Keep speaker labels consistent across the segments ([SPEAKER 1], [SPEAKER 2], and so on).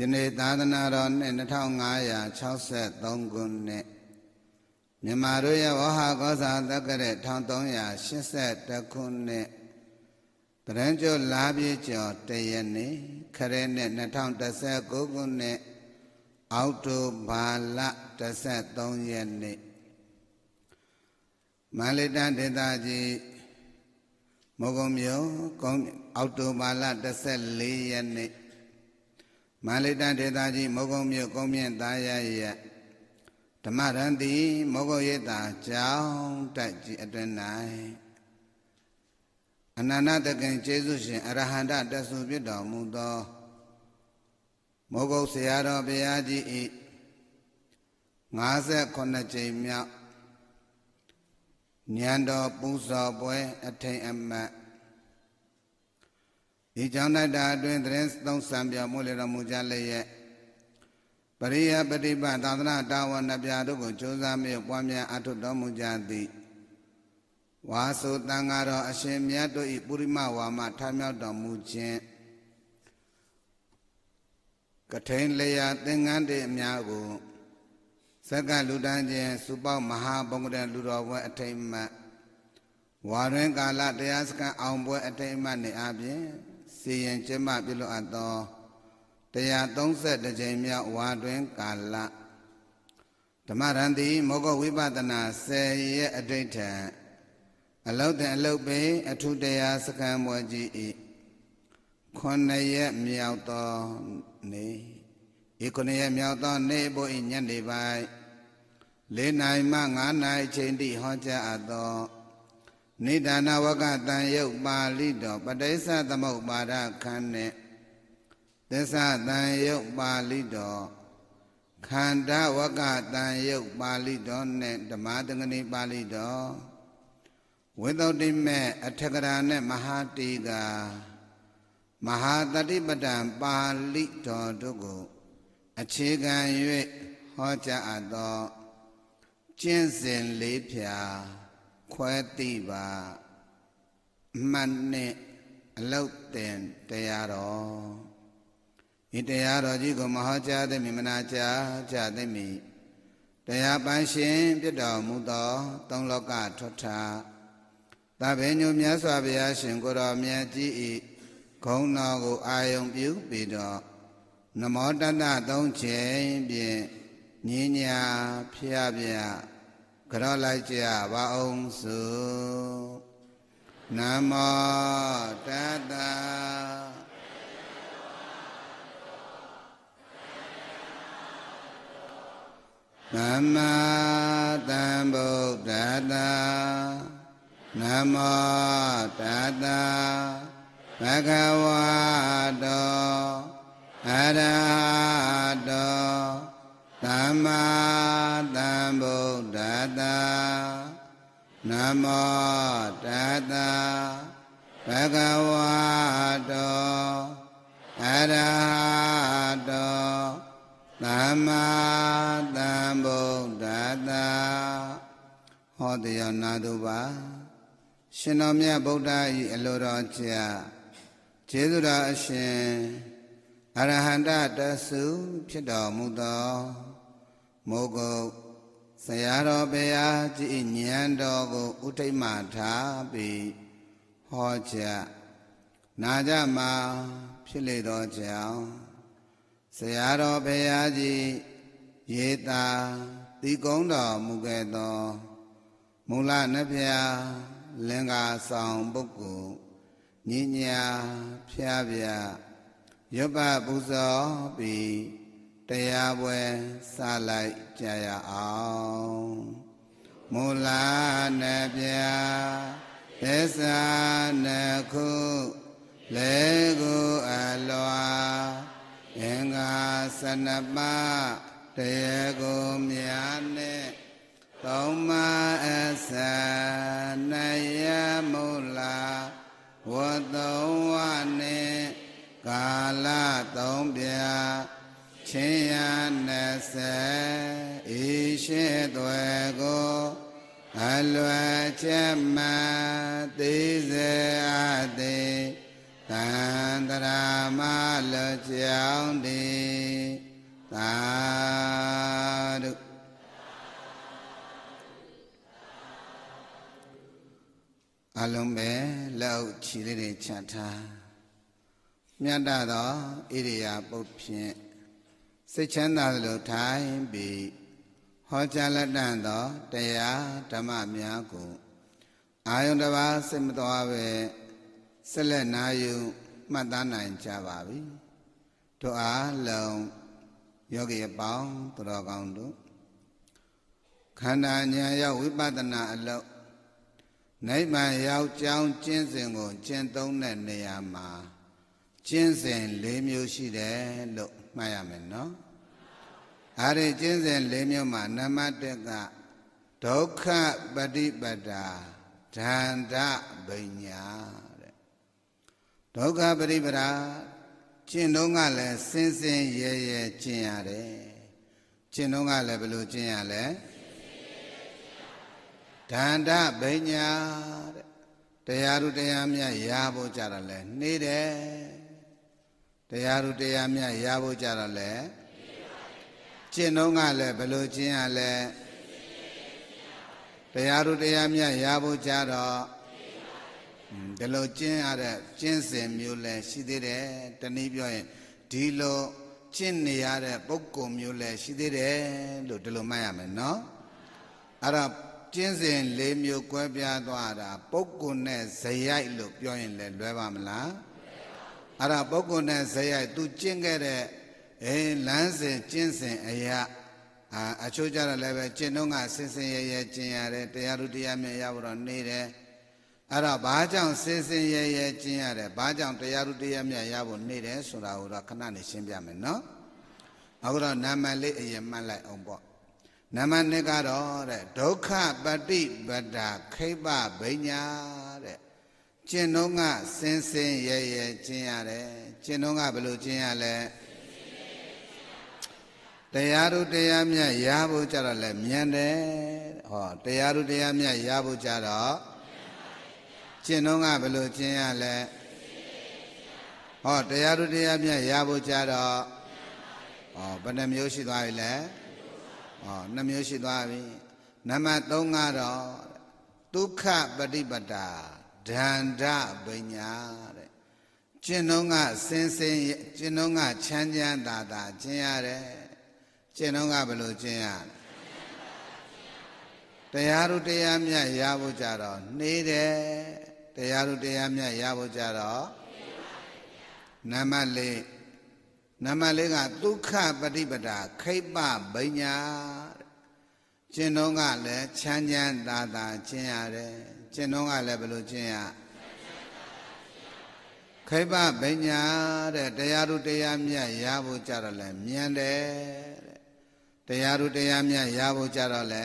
[SPEAKER 1] ယနေ့သာသနာတော်နှစ်2563ခုနှစ်မြန်မာတို့ရဲ့ဝဟကောစာတက္ကရ1382ခုနှစ်တရံကျလာပြေကျော်တရနေ့ခရဲနဲ့2019ခုနှစ်အောက်တိုဘာလ13ရက်နေ့မန္တလေးတိုင်းဒေသကြီးမုံကုံမြို့အောက်တိုဘာလ14ရက်နေ့မန္တလေးတန်ဒေသကြီးမောကုံမြို့ကုံမြင့်သားရရဓမ္မရန်တိမောကုံရိပ်သာကျောင်းတက်ကြီးအတွင်၌အနန္တတကင်ကျေးဇူးရှင်အရဟန္တတဆူပြတော်မူသောမောကုံဆရာတော်ဘုရားကြီးဤ58ကြိမ်မြောက်ညံတော်ပူဇော်ပွဲအထိန်အမှတ်ဒီကြောင့်တိုက်တာအတွင်းသတင်းသုံးစံပြမှုလေတော်မူကြလျက်ပရိယပฏิပတ်သာသနာတာဝန်နှပြတို့ကိုကြိုးစားမြေပွားများအထုတော်မူကြသည်ဝါဆိုတန်ဃာတော်အရှင်မြတ်တို့၏ပုရိမဝါမထမြောက်တော်မူခြင်းကထိန်လျာသင်္ကန်းတေအများကိုဇက်ကလူတန်းခြင်းစူပေါမဟာဘုံကတဲ့လူတော်ဘွဲအထိမ့်မှဝါရင်ကာလတရားစခန်းအောင်ဘွဲအထိမ့်မှနေအပြင်စီရင်ကျမပြုလုပ်အပ်သော132ကြိမ်မြောက်ဝါတွင်ကာလဓမ္မရန်တိမောဂဝိပဒနာ10ရဲ့အတိတ်ထံအလုတ်တဲ့အလုတ်ပင်အထုတရားစကံမွကြီးဤခုနှစ်ရက်မြောက်သောနေ့ဤခုနှစ်ရက်မြောက်သောနေ့ဘုဤညနေပိုင်း၄နိုင်မှ9နိုင်ချိန်တိဟောကြားအပ်သောနိဒာနဝကတန်ယုတ်ပါဠိတော်ပဋိစ္စသမုပ္ပါဒခန်းနဲ့သစ္စာတန်ယုတ်ပါဠိတော်ခန္ဓာဝကတန်ယုတ်ပါဠိတော်နဲ့ဓမ္မသင်္ကနိပါဠိတော်ဝိသုဒ္ဓိမေအထက်ကရာနဲ့မဟာတေကမဟာတတိပဒံပါဠိတော်တို့ကို အခြေခံ၍ဟောကြားအပ်သောကျင့်စဉ်လေးဖြာခွဲသိပါအမှန်နဲ့အလောက်တင်တရားတော်ဒီတရားတော်ကြီးကို မဟောကြားသည်မနာကြားကြသည်မိတရားပန်းရှင်ပြတော်မူသော သုံးလောကထွဋ်ထာသဗ္ဗညုမြတ်စွာဘုရားရှင်ကိုတော်မြတ်ကြီးဤဂုဏ်တော်ကို အာယုံပြုပြီးတော့နမောတတသုံးချိန်ဖြင့်ညဉ့်ညာဖျားဖျားကရောလိုက်ကြပါအောင်စုနမောတတသမ္မာသမ္ဗုဒ္ဓတာနမောတတဘဂဝါတောအရဟတောသမ္မာသမ္ဗုဒ္ဓတာနမောတတဘဂဝါတောအရဟတောသမ္မာသမ္ဗုဒ္ဓတာဟောတရားနာတို့ပါ ရှင်တော်မြတ်ဗုဒ္ဓ၏အလိုတော်ကြာကျေးဇူးတော်အရှင်အရဟန္တတဆုဖြစ်တော်မူသောမုဂုတ်ဆရာတော်ဘုရားကြည်ဉာဏ်တော်ကိုဥထိမထားပြီးဟောကြားနာကြမှာဖြစ်လေတော်ကြောင်းဆရာတော်ဘုရားကြည်ရေတာတိကုံတော်မူခဲ့သောမူလနှဖျားလင်္ကာဆောင်ပုဂ္ဂိုလ်ညဉ့်ညာဖျားဖျားရွတ်ပပူဇော်ပြီးတရားပွဲစလိုက်ကြရအောင်မူလနှပြသစ္စာနှခုလေကိုအလွာအင်္ဂါစနပတရားကိုမြာနဲ့သုံးမအစနယမူလဝတ်သုံးဝနှင့်ကာလသုံးပြာချင်းရနှစ်ဆယ်ဤရှိသွဲကိုအလွယ်ချက်မသိစေအပ်သည်တန်တရာမလွကြောင်းသည်သာဓုအလုံးပဲလောက်ချီလေးတွေချထားမြတ်တာသောဣရိယာပုတ်ဖြင့်စိတ်ချမ်းသာသလိုထိုင်ပြီးဟောကြားလက်တန့်သော တရားဓမ္မများကို အာယုန်တစ်ပါးစိတ်မတော်ပဲဆက်လက်နာယူမှတ်သားနိုင်ကြပါပြီတို့အားလုံးယောဂီအပေါင်းသူတော်ကောင်းတို့ခန္ဓာဉာဏ်ရောက်ဝိပဿနာအလောက်နိဗ္ဗာန်ရောက်ကြောင်းကျင့်စဉ်ကိုကျင့်သုံးတဲ့နေရာမှာကျင့်စဉ်၄မျိုးရှိတယ်လို့မှတ်ရမယ်နော်အဲ့ဒီကျင့်စဉ်၄မျိုးမှာနံပါတ်၁ကဒုက္ခပฏิပတာဒန္တပညာတဲ့ဒုက္ခပฏิပတာကျင့်တော့ကလည်းစင်စင်ရဲရဲကျင့်ရတယ်ကျင့်တော့ကလည်းဘယ်လိုကျင့်ရလဲဒန္တပညာတဲ့တရားတို့တရားမြတ်ရာဖို့ကြတာလဲနေတယ်တရားတို့တရားမြတ်ရဖို့ကြတော့လေကျင့်တော့ကလည်းဘလို့ကျင့်ရလဲတရားတို့တရားမြတ်ရဖို့ကြတော့ဒီလိုကျင့်ရတဲ့ကျင့်စဉ်မျိုးလည်းရှိသေးတယ်တနည်းပြောရင်ဒီလိုကျင့်နေရတဲ့ပုံကုံမျိုးလည်းရှိသေးတယ်လို့ဒီလိုမှတ်ရမယ်နော်အဲ့တော့ကျင့်စဉ်၄မျိုးကွဲပြားသွားတာပုံကုံနဲ့ဇယိုက်လို့ပြောရင်လည်းလွဲပါမလားအဲ့ဒါပုဂ္ဂိုလ်နဲ့ဇယိုက်သူကျင့်ခဲ့တဲ့အဲလမ်းစဉ်ကျင့်စဉ်အရာအာအချို့ကြတော့လည်းပဲကျင့်တော့ကစင်စင်ရရကျင့်ရတယ်တရားလူတရားမြင်ရဖို့တော့နေတယ်အဲ့တော့ဘာကြောင့်စင်စင်ရရကျင့်ရတယ်ဘာကြောင့်တရားလူတရားမြင်ရဖို့နေတယ်ဆိုတာကိုတော့ခဏနေရှင်းပြမယ်နော်အခုတော့နာမလေးအရင်မှတ်လိုက်အောင်ပေါ့နမနစ်ကတော့တဲ့ဒုက္ခပฏิပဒါခိဗ္ဗဗိညာတဲ့ကျင့်တော့ကစင်စင်ရဲရဲကျင့်ရတယ်ကျင့်တော့ကဘယ်လိုကျင့်ရလဲတရားတို့တရားမြတ်ရဖို့ကြတော့လဲမြန်တယ်ဟောတရားတို့တရားမြတ်ရဖို့ကြတော့ကျင့်တော့ကဘယ်လိုကျင့်ရလဲဟောတရားတို့တရားမြတ်ရဖို့ကြတော့ဟောဘယ်နှမျိုးရှိသွားပြီလဲဟောနှမျိုးရှိသွားပြီနံပါတ်3ကတော့ဒုက္ခပฏิပတ္တာဒန္တပညာတဲ့ကျင့်တော့ကစင်စင်ကျင့်တော့ကချမ်းချမ်းသာသာကျင့်ရတယ်ကျင့်တော့ကဘယ်လိုကျင့်ရလဲတရားတို့တရားမြတ်ရဖို့ကြတော့နှေးတယ်တရားတို့တရားမြတ်ရဖို့ကြတော့နံပါတ်၄နံပါတ်၄ကဒုက္ခပฏิပဒါခိပ္ပဗိညာကျင့်တော့ကလည်းချမ်းချမ်းသာသာကျင့်ရတယ်ကျင့်တော့ကလည်းဘယ်လိုကျင့်ရခိဗ္ဗဗညာတဲ့တရားတို့တရားမြတ်ရဖို့ကြတော့လဲမြန်တယ်တဲ့တရားတို့တရားမြတ်ရဖို့ကြတော့လဲ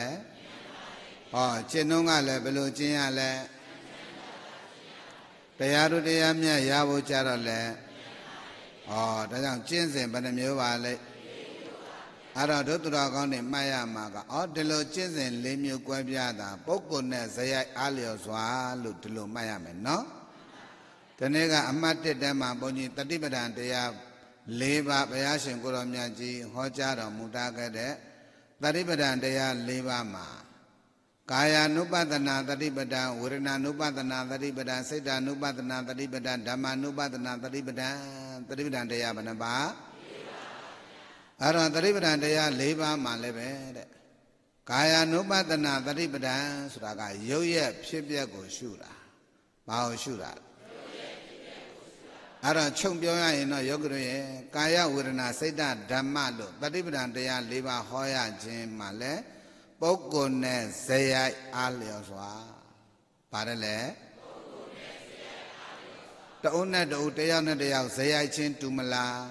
[SPEAKER 1] ဟောကျင့်တော့ကလည်းဘယ်လိုကျင့်ရလဲတရားတို့တရားမြတ်ရဖို့ကြတော့လဲဟောဒါကြောင့်ကျင့်စဉ်ဘယ်နှမျိုးပါလဲအဲ့တော့ဒုသူတော်ကောင်းတွေမှတ်ရမှာကအော်ဒီလိုကျင့်စဉ်၄မျိုးကွဲပြားတာပုဂ္ဂိုလ်နဲ့ဇယိုက်အားလျော်စွာလို့ဒီလိုမှတ်ရမယ်နော်ဒီနေ့ကအမှတ်၁တည်းမှာဘုန်းကြီးတတိပဒံတရား၄ပါးဘုရားရှင်ကိုရောမြတ်ကြီးဟောကြားတော်မူတာခဲ့တဲ့တတိပဒံတရား၄ပါးမှာကာယ ानु ပတနာတတိပဒံဝေဒနာ ानु ပတနာတတိပဒံစိတ်ဓာ ानु ပတနာတတိပဒံဓမ္မ ानु ပတနာတတိပဒံတတိပဒံတရားဘယ်နှပါးအဲ့ဒါသတိပဋ္ဌာန်တရား၄ပါးမှလည်းပဲတဲ့ကာယ ानु ပတနာသတိပဋ္ဌာန်ဆိုတာက ရုပ်ရဲ့ဖြစ်ပျက်ကိုရှုတာဘာကိုရှုတာအဲ့တော့ခြုံပြောရရင်တော့ယောဂရရဲ့ကာယဝေဒနာ စိတ်ဓမ္မလို့သတိပဋ္ဌာန်တရား၄ပါးဟောရခြင်းမှလည်းပုဂ္ဂိုလ်နဲ့ဇယိုက်အားလျော်စွာပါတယ်လေတအုပ်နဲ့တအုပ်တယောက်နဲ့တယောက်ဇယိုက်ချင်းတူမလား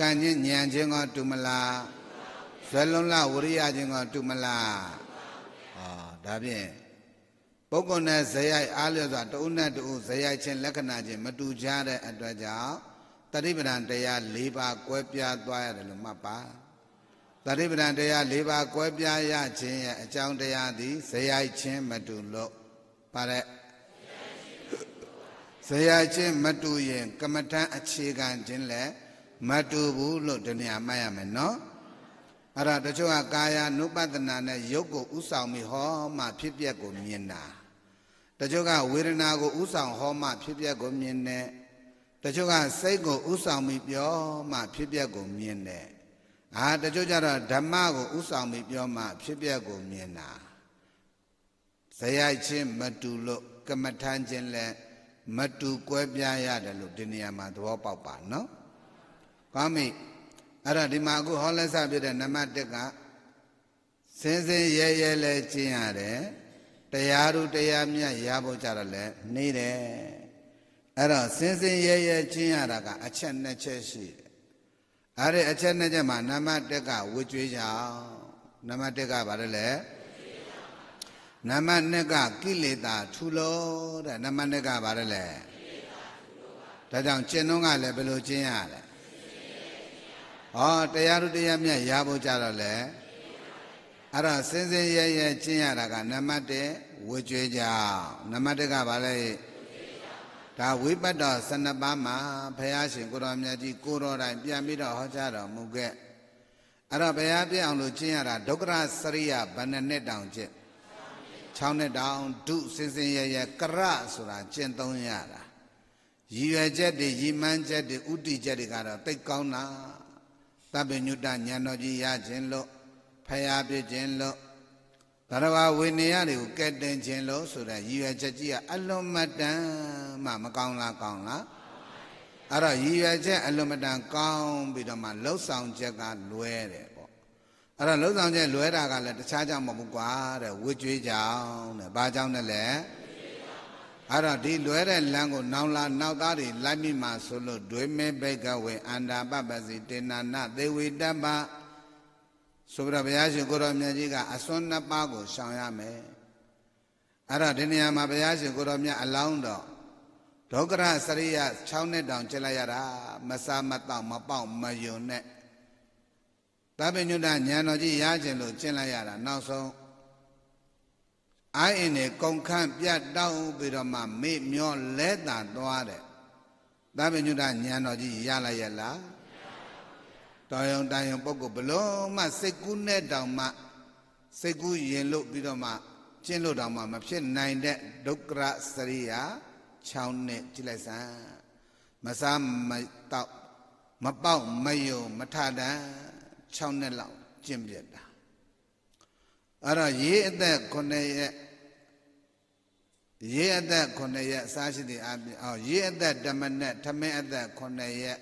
[SPEAKER 1] ကံချင်းဉာဏ်ချင်းကတူမလားဇွဲလုံးလဝရိယချင်းကတူမလားဟာဒါဖြင့်ပုဂ္ဂိုလ်နဲ့ဇယိုက်အားလျော်စွာတဦးနဲ့တဦးဇယိုက်ချင်းလက္ခဏာချင်းမတူကြတဲ့အတွက်ကြောင့်တတိပဒံတရား၄ပါးကွဲပြားသွားရတယ်လို့မှတ်ပါတတိပဒံတရား၄ပါးကွဲပြားရခြင်းရဲ့အကြောင်းတရားသည်ဇယိုက်ချင်းမတူလို့ပါတဲ့ဇယိုက်ချင်းမတူရင် ကမ္မထံအခြေခံခြင်းလည်းမတူဘူးလို့ဒီနေရာမှတ်ရမယ်နော်အဲ့ဒါတချို့ကကာယ ानु ပတ္တနာနဲ့ရုပ်ကိုဥဆောင်ပြီးဟောမှ ဖြစ်ပျက်ကိုမြင်တာတချို့ကဝေဒနာကိုဥဆောင်ဟောမှ ဖြစ်ပျက်ကိုမြင်တယ်တချို့ကစိတ်ကိုဥဆောင်ပြီးပြောမှဖြစ်ပျက်ကိုမြင်တယ်အာတချို့ကြတော့ဓမ္မကိုဥဆောင်ပြီးပြောမှဖြစ်ပျက်ကိုမြင်တာဇယိုက်ချင်းမတူလို့ကမ္မထမ်းချင်းလည်းမတူ क्वे ပြားရတယ်လို့ဒီနေရာမှာသဘောပေါက်ပါနော်ကောင်းပြီအဲ့တော့ဒီမှာအခုဟောလက်စပြတဲ့နံပါတ်1ကစင်စင်ရဲရဲလဲကျင့်ရတယ်တရားတို့တရားမြတ်ရဖို့ကြတော့လဲနေတယ်အဲ့တော့စင်စင်ရဲရဲကျင့်ရတာက အချက်နှစ်ချက်ရှိတယ်အဲ့ဒီအချက်နှစ်ချက်မှာနံပါတ်1ကဝကြွေးကြောင်နံပါတ်1ကဘာလဲလဲနံပါတ်2ကကိလေသာထူလို့တဲ့နံပါတ်2ကဘာလဲလဲဒါကြောင့်ကျင့်တော့ကလည်းဘယ်လိုကျင့်ရလဲဩတရားတို့တရားမြတ်ရဖို့ကြတော့လေအဲ့တော့စင်စင်ရဲရဲကျင့်ရတာကနံပါတ်1ဝေကျွေးကြနံပါတ်1ကဘာလဲဒါဝိပတ္တ12ပါးမှာဘုရားရှင်ကိုတော်မြတ်ကြီးကိုတော်တိုင်ပြန်ပြီးတော့ဟောကြားတော်မူခဲ့အဲ့တော့ဘုရားပြအောင်လို့ကျင့်ရတာဒုက္ခစရိယဘဏ္ဍနှစ်တောင်ကျင့်6နှစ်တောင်ဒုစင်စင်ရဲရဲကရဆိုတာကျင့်သုံးရတာရည်ရွယ်ချက်တွေရည်မှန်းချက်တွေဥတီချက်တွေကတော့တိတ်ကောင်းတာသဗ္ဗညုတညာတော်ကြီးရခြင်းလို့ဖျားပြခြင်းလို့သရဝဝိနည်းတွေကိုကဲ့တင်ခြင်းလို့ဆိုတာရည်ရွယ်ချက်ကြီးကအလွန်မတန်မှမကောင်းလားကောင်းလားအဲ့တော့ရည်ရွယ်ချက်အလွန်မတန်ကောင်းပြီးတော့မှလှုပ်ဆောင်ချက်က လွဲတယ်ပေါ့အဲ့တော့လှုပ်ဆောင်ချက်လွဲတာကလည်းတခြားကြောင့်မဟုတ်ဘူးကွာတဲ့ဝိကျွေးကြောင့်တဲ့ဘာကြောင့်လဲအဲ့တော့ဒီလွဲတဲ့လမ်းကိုနောင်လာ နောက်သားတွေလိုက်မိမှဆိုလို့ဒွေမေဘိကဝေအန္တာပပစီတေနာနသေဝေတ္တပဆိုပြီးတော့ဘုရားရှင် ကိုတော်မြတ်ကြီးကအစွန်းနှစ်ပါးကို ရှောင်ရမယ်အဲ့တော့ဒီနေရာမှာဘုရားရှင်ကိုတော်မြတ်အလောင်းတော်ဒုက္ခရစရိယ6နှစ်တောင်ကျက်လိုက်ရတာမစားမတော့မပေါက်မယုံနဲ့သဗ္ဗညုတဉာဏ်တော်ကြီးရခြင်းလို့ကျင့်လိုက်ရတာနောက်ဆုံးအာရင်တွေကုန်ခန့်ပြတ်တောင်းပြီးတော့မှမေ့မျောလဲတာသွားတယ်။သဗ္ဗညုတဉာဏ်တော်ကြီးရလိုက်ရလား။တော်ယုံတန်ယုံပုဂ္ဂိုလ်ဘလုံးမှစိတ်ကူးနဲ့တောင်မှစိတ်ကူးရင်လို့ပြီးတော့မှကျင့်လို့တောင်မှမဖြစ်နိုင်တဲ့ဒုက္ခရစရိယာ6နဲ့ကြည့်လိုက်စမ်းမစားမတောက်မပေါက်မယုံမထတန်6နဲ့လောက်ကျင့်ပြတာအဲ့တော့ရေးအသက်9ရက်ရေအသက်9ရက်အစားရှိသည့်အပြင်အော်ရေအသက်ဓမနဲ့ထမင်းအသက်9ရက်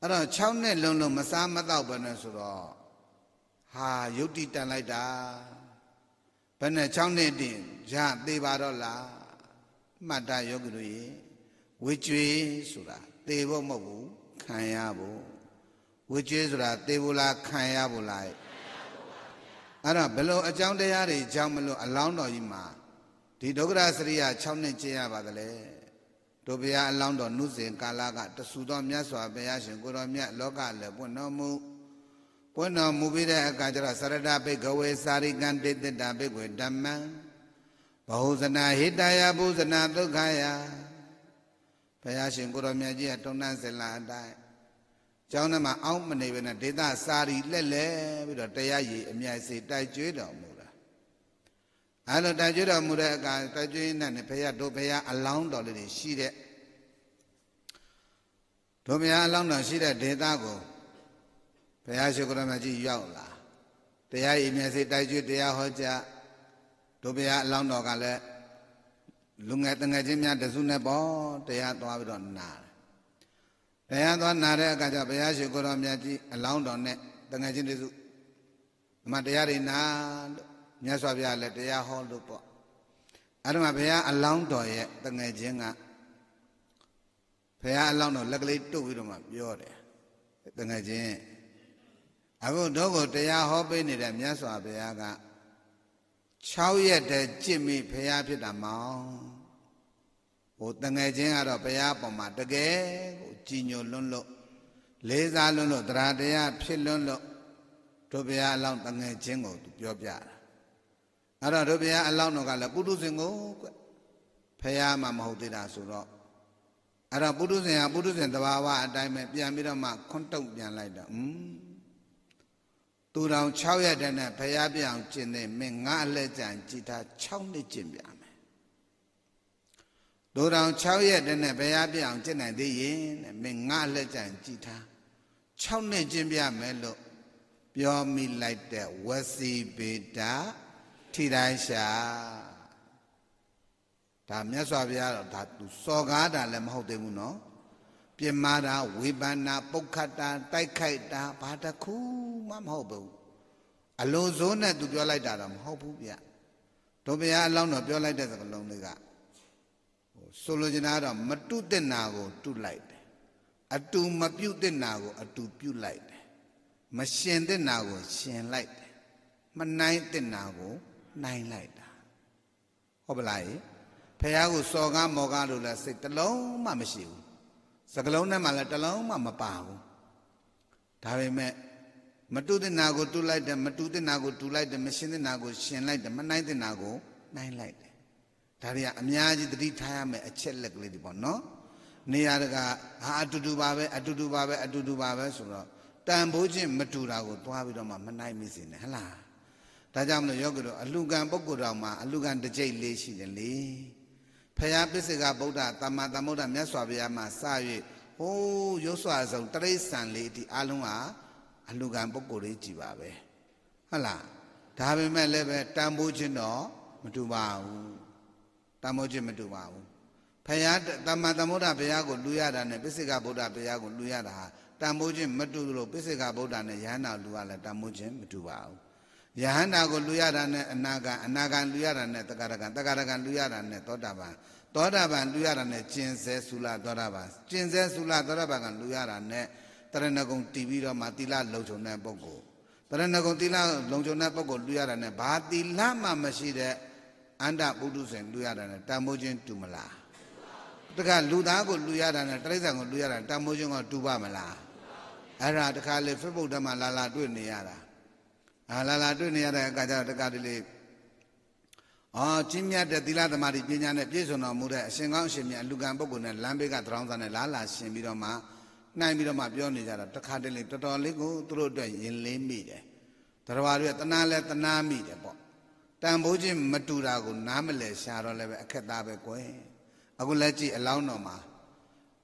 [SPEAKER 1] အဲ့တော့6နှစ်လုံးလုံးမစားမတော့ဘယ်နဲ့ဆိုတော့ဟာယုတ်တိတန်လိုက်တာဘယ်နဲ့6နှစ်တင်ရသေးပါတော့လားမှတ်တာယောဂီတို့ရေဝေကျွေးဆိုတာသေဖို့မဟုတ်ဘူးခံရဖို့ဝေကျွေးဆိုတာသေဖို့လားခံရဖို့လားအဲ့တော့ဘယ်လိုအကြောင်းတရားတွေကြောင့်မလို့အလောင်းတော်ကြီးမှာဒီဒုက္ခရစရိယ6နှစ်ကျင့်ရပါသလဲတို့ဘုရားအလောင်းတော်နုစဉ်ကာလကတဆူသောမြတ်စွာဘုရားရှင်ကိုတော်မြတ်လောကလည်းပွင့်တော်မူပွင့်တော်မူပြီးတဲ့အခါကျတော့သရတဘိကဝေစာရိကံတေတ္တဘိကဝေဓမ္မံဘဟုဇနာဟိတယဘုဇနာဒုက္ခယဘုရားရှင်ကိုတော်မြတ်ကြီးကတုံ့တန်းစလာအတိုင်းကျောင်းထဲမှာအောင့်မနေပဲနဲ့ဒေသစာရီလက်လဲပြီးတော့တရားရည်အမြိုက်စေတိုက်ကြွေးတော်မူအဲ့လိုတန်ကျွတော်မူတဲ့အခါတန်ကျွနဲ့ဘုရားတို့ဘုရားအလောင်းတော်လေးတွေရှိတဲ့တို့ဘုရားအလောင်းတော်ရှိတဲ့ဒေသကိုဘုရားရှိခိုးတော်မကြီးရောက်လာတရားဤမျက်စိတိုက်ကျွတရားဟောကြားတို့ဘုရားအလောင်းတော်ကလည်းလူငယ်တငယ်ချင်းများတစုနဲ့ပေါ့တရားသွားပြီးတော့နာတယ်တရားသွားနာတဲ့အခါကျဘုရားရှိခိုးတော်မြတ်ကြီးအလောင်းတော်နဲ့တငယ်ချင်းတစုဒီမှာတရားတွေနာလို့မြတ်စွာဘုရားလည်းတရားဟောလို့ပေါ့အဲ့ဒါမှဘုရားအလောင်းတော်ရဲ့တငယ်ချင်းကဘုရားအလောင်းတော်လက်ကလေးတုတ်ပြီးတော့မှပြောတယ်တငယ်ချင်းအခုတော့ကိုတရားဟောပေးနေတဲ့မြတ်စွာဘုရားက6ရက်တည်းကြင့်မိဘုရားဖြစ်တာမောင်ဟိုတငယ်ချင်းကတော့ဘုရားပေါ်မှာတကယ်ကိုကြည်ညိုလွန်းလို့လေးစားလွန်းလို့တရားတရားဖြစ်လွန်းလို့တို့ဘုရားအလောင်းတငယ်ချင်းကိုသူပြောပြတာအဲ့တော့တို့ဘုရားအလောင်းတော်ကလည်းပုထုဇဉ်ကိုကွဖရာမှမဟုတ်သေးတာဆိုတော့အဲ့တော့ပုထုဇဉ်ဟာပုထုဇဉ်တဘာဝအတိုင်းပဲပြန်ပြီးတော့မှခွန်းတုတ်ပြန်လိုက်တော့อืมသူတော်6ရက်တည်းနဲ့ဖရာပြောင်ကျင်တဲ့မင်းငါအလက်ကြံကြည်တာ6နှစ်ကျင်ပြန်မယ်သူတော်6ရက်တည်းနဲ့ဖရာပြောင်ကျင်နိုင်သေးရင်တဲ့မင်းငါအလက်ကြံကြည်တာ6နှစ်ကျင်ပြမယ်လို့ပြောမိလိုက်တဲ့ဝစီပေတာထိတိုင်းရှာဒါမြတ်စွာဘုရားတော့ဒါသူစော်ကားတာလည်းမဟုတ်သေးဘူးနော်ပြမတာဝေပန္နာပုတ်ခတ်တာတိုက်ခိုက်တာဘာတစ်ခုမှမဟုတ်ဘူးအလိုစိုးနဲ့သူပြောလိုက်တာတော့မဟုတ်ဘူးဗျတို့ဘုရားအလောင်းတော်ပြောလိုက်တဲ့စကားလုံးတွေကဟိုဆိုလိုချင်တာတော့မတုတင်နာကိုတုလိုက်တယ်အတူမပြုတ်တင်နာကို အတူပြုတ်လိုက်တယ်မရှင်တင်နာကိုရှင်လိုက်တယ်မနိုင်တင်နာကိုနိုင်လိုက်တာဟုတ်ပလားဖះကိုစော်ကားမော်ကားလို့လည်းစိတ်တလုံးမှမရှိဘူးစကလုံးနဲ့မှလည်းတလုံးမှမပါဘူးဒါပေမဲ့မတုတင်နာကိုတုလိုက်တယ်မတုတင်နာကိုတုလိုက်တယ်မရှင်တင်နာကိုရှင်လိုက်တယ်မနိုင်တင်နာကိုနိုင်လိုက်တယ်ဒါတွေကအများကြီးသတိထားရမယ်အချက်လက်ကလေးတွေပေါ့နော်နေရာတကဟာအတူတူပါပဲအတူတူပါပဲအတူတူပါပဲဆိုတော့တန်ဖိုးချင်းမတူတာကိုသွားပြီးတော့မှမနိုင်မိစေနဲ့ဟလားဒါကြောင့်မလို့ယောဂီတို့အလူကံပုဂ္ဂိုလ်တော်မှာအလူကံတစ်ကြိတ်လေးရှိတယ်လေဖရာပစ္စကဗုဒ္ဓသမ္မာသမ္ဗုဒ္ဓမြတ်စွာဘုရားမှာစ၍ဟိုးရုပ်စွာဆုံးတရိษံလေးဒီအလုံးဟာအလူကံပုဂ္ဂိုလ်လေးကြည်ပါပဲဟုတ်လားဒါပေမဲ့လည်းပဲတန်ဖိုးခြင်းတော့မတူပါဘူးတန်ဖိုးခြင်းမတူပါဘူးဖရာသမ္မာသမ္ဗုဒ္ဓဘုရားကိုလူရတာနဲ့ပစ္စကဗုဒ္ဓဘုရားကိုလူရတာဟာတန်ဖိုးခြင်းမတူလို့ပစ္စကဗုဒ္ဓနဲ့ရဟန္တာလူကလည်းတန်ဖိုးခြင်းမတူပါဘူးယဟန္တာကိုလူရတာနဲ့အနာဂံအနာဂံလူရတာနဲ့တက္ကရကံတက္ကရကံလူရတာနဲ့သောတာပန်သောတာပန်လူရတာနဲ့ကျင်ဆဲသုလသောတာပန်ကျင်ဆဲသုလသောတာပန်ကလူရတာနဲ့တရဏဂုံတည်ပြီးတော့မှတိလလုံခြုံတဲ့ပုဂ္ဂိုလ်တရဏဂုံတိလလုံခြုံတဲ့ပုဂ္ဂိုလ်လူရတာနဲ့ဘာတိလမှမရှိတဲ့အန္တပုတုဇဉ်လူရတာနဲ့တန်မိုးခြင်းတူမလားတခါလူသားကိုလူရတာနဲ့တရိစ္ဆာန်ကိုလူရတာတန်မိုးခြင်းကတူပါမလားအဲ့ဒါတခါလေ Facebook ထဲမှာလာလာတွေ့နေရတာအာလာလာတွေ့နေရတဲ့အခါကျတော့တက္ကတလေးအာချင်းမြတ်တဲ့သီလသမာဓိပညာနဲ့ပြည့်စုံတော်မူတဲ့အရှင်ကောင်းအရှင်မြတ်အလူကံပုဂ္ဂိုလ်နဲ့လမ်းဘေးကသရောင်းစားနဲ့လာလာရှင်ပြီးတော့မှနိုင်ပြီးတော့မှပြောနေကြတာတခါတလေတော်တော်လေးကိုသူတို့အတွက်ရင်လေးမိတယ်။တရားတွေတနာလဲတနာမိတယ်ပေါ့။တန်ဖိုးချင်းမတူတာကိုနားမလဲရှာတော့လည်းပဲအခက်သားပဲကွယ်။အခုလက်ကြည့်အလောင်းတော်မှာ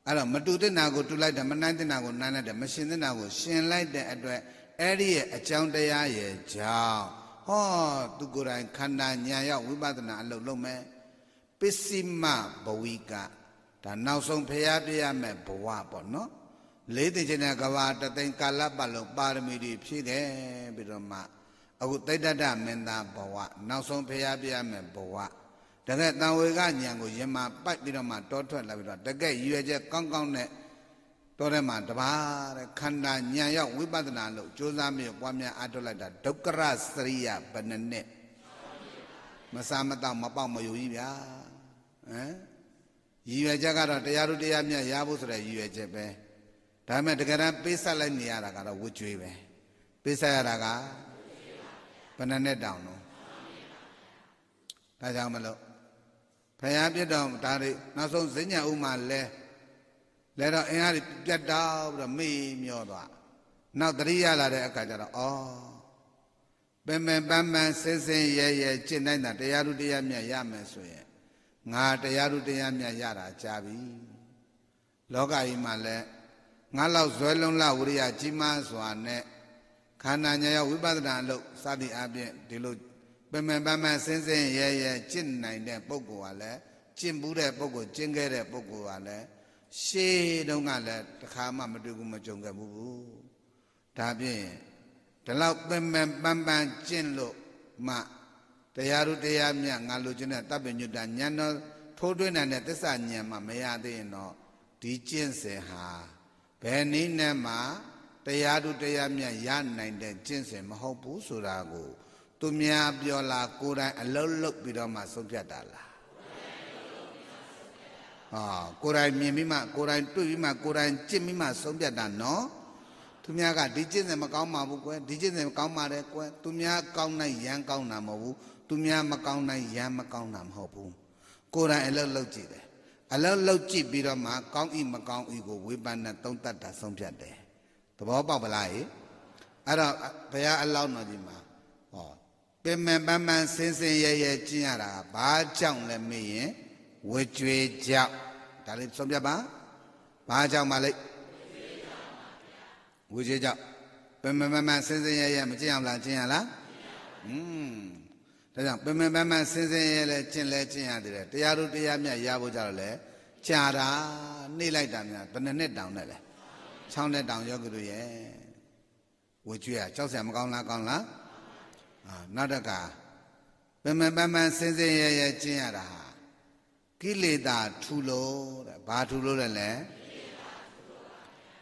[SPEAKER 1] အဲ့တော့မတူတဲ့နာကိုတူလိုက်တယ်မနိုင်တဲ့နာကိုနိုင်လိုက်တယ်မရှင်တဲ့နာကိုရှင်လိုက်တဲ့အတွက်အဲ့ဒီရဲ့အကြောင်းတရားရဲ့ကြောင့်ဟောသူကိုယ်တိုင်ခန္ဓာညာရောက်ဝိပဿနာအလုပ်လုပ်မယ်ပစ္စည်းမဘဝိကဒါနောက်ဆုံးဖျားပြရမယ်ဘဝပေါ့နော်လေးသိချင်းတဲ့ကဘာတသိန်းကာလပတ်လုံးပါရမီတွေဖြည့်တယ်ပြီးတော့မှအခုတိတ္တတမင်းသားဘဝနောက်ဆုံးဖျားပြရမယ်ဘဝတကယ်တန်ဝေကညံကိုရင်မာပိုက်ပြီးတော့မှတောထွက်လာပြီးတော့တကယ်ရွယ်ချက်ကောင်းကောင်းနဲ့တောထဲမှာတပါးတဲ့ခန္ဓာဉာဏ်ရောက်ဝိပဿနာလို့ကြိုးစားမြေပွားများအားထုတ်လိုက်တာဒုက္ခရစရိယဘယ်နှစ်နဲ့မစားမတော့မပေါက်မယုံကြီးဗျာဟမ်ရည်ရွယ်ချက်ကတော့တရားတို့တရားမြတ်ရဖို့ဆိုတဲ့ရည်ရွယ်ချက်ပဲဒါပေမဲ့တကယ်တမ်းပေးဆက်လိုက်နေရတာကတော့ဝတ်ကြွေးပဲပေးဆက်ရတာကဘယ်နှစ်နဲ့တောင်တော့ဒါကြောင့်မလို့ဖရာပြစ်တော်ဒါတွေနောက်ဆုံးဇဉ္ညာဥမာလဲလဲတော့အင်းအားပြတ်တာပြီးတော့မေ့မျောသွားနောက်တရိရလာတဲ့အခါကျတော့အော်ပင်ပင်ပန်းပန်းစင်စင်ရဲရဲကျင့်နိုင်တာတရားဥတရားမြတ်ရမယ်ဆိုရင်ငါတရားဥတရားမြတ်ရတာကြာပြီလောကကြီးမှာလည်းငါလောက်ဇွဲလုံးလဝိရိယကြီးမားစွာနဲ့ခန္ဓာညာရဝိပဿနာလို့စသည်အပြင်ဒီလိုပင်ပင်ပန်းပန်းစင်စင်ရဲရဲကျင့်နိုင်တဲ့ပုဂ္ဂိုလ်ကလည်းကျင့်ဘူးတဲ့ပုဂ္ဂိုလ်ကျင့်ခဲ့တဲ့ပုဂ္ဂိုလ်ကလည်းရှေးတုန်းကလည်းတခါမှမတွေ့ဘူးမကြုံခဲ့ဘူးဒါဖြင့်ဒီလောက်ပင်ပင်ပန်းပန်းကျင့်လို့မှတရားတို့တရားမြတ်ငါလိုချင်တဲ့တပ်ပညုတဉာဏ်တော် ထိုးထွင်းနိုင်တဲ့သစ္စာဉာဏ်မှမရသေးရင်တော့ဒီကျင့်စဉ်ဟာဘယ်နည်းနဲ့မှတရားတို့တရားမြတ်ရနိုင်တဲ့ကျင့်စဉ်မဟုတ်ဘူးဆိုတာကို သူများပြောလာကိုယ်တိုင်အလုံးလုံးပြီးတော့မှဆုံးဖြတ်တာလားဟောကိုယ်တိုင်မြင်ပြီးမှကိုယ်တိုင်တွေ့ပြီးမှကိုယ်တိုင်ကြည့်ပြီးမှဆုံးဖြတ်တာနော်သူများကဒီကျင့်စဉ်မကောင်းပါဘူးကွယ်ဒီကျင့်စဉ်ကောင်းပါတယ်ကွယ်သူများကောင်းနိုင်ရန်ကောင်းတာမဟုတ်ဘူးသူများမကောင်းနိုင်ရန်မကောင်းတာမဟုတ်ဘူးကိုယ်တိုင်အလောက်လောက်ကြည့်တယ်အလောက်လောက်ကြည့်ပြီးတော့မှ ကောင်းဤမကောင်းဤကိုဝေဖန်နဲ့သုံးသပ်တာဆုံးဖြတ်တယ်သဘောပေါက်ပလားဟေ့အဲ့တော့ဘုရားအလောင်းတော်ကြီးမှာဟောပင်မပန်းပန်းစင်စင်ရဲရဲကျင့်ရတာဘာကြောင့်လဲမေးရင်ဝကြွေကြောင့်ဒါလေးဆုံးပြပါဘာကြောင့်မလဲဝကြွေကြောင့်ပင်မမမစင်စင်ရရမကျင့်အောင်လားကျင့်ရလားอืมဒါကြောင့်ပင်မမမစင်စင်ရလဲကျင့်လဲကျင့်ရတယ်တရားတို့တရားမြတ်ရဖို့ကြတော့လဲကြာတာနှိမ့်လိုက်တာများဘယ်နှစ်နှစ်တောင်နဲ့လဲ6နှစ်တောင်ယောဂီတို့ရဲ့ဝကြွေကကြောက်စရာမကောင်းလားကောင်းလားအာနောက်တကပင်မမမစင်စင်ရရကျင့်ရတာဟာကိလေသာထူလို့တဲ့ဘာထူလို့လဲလဲ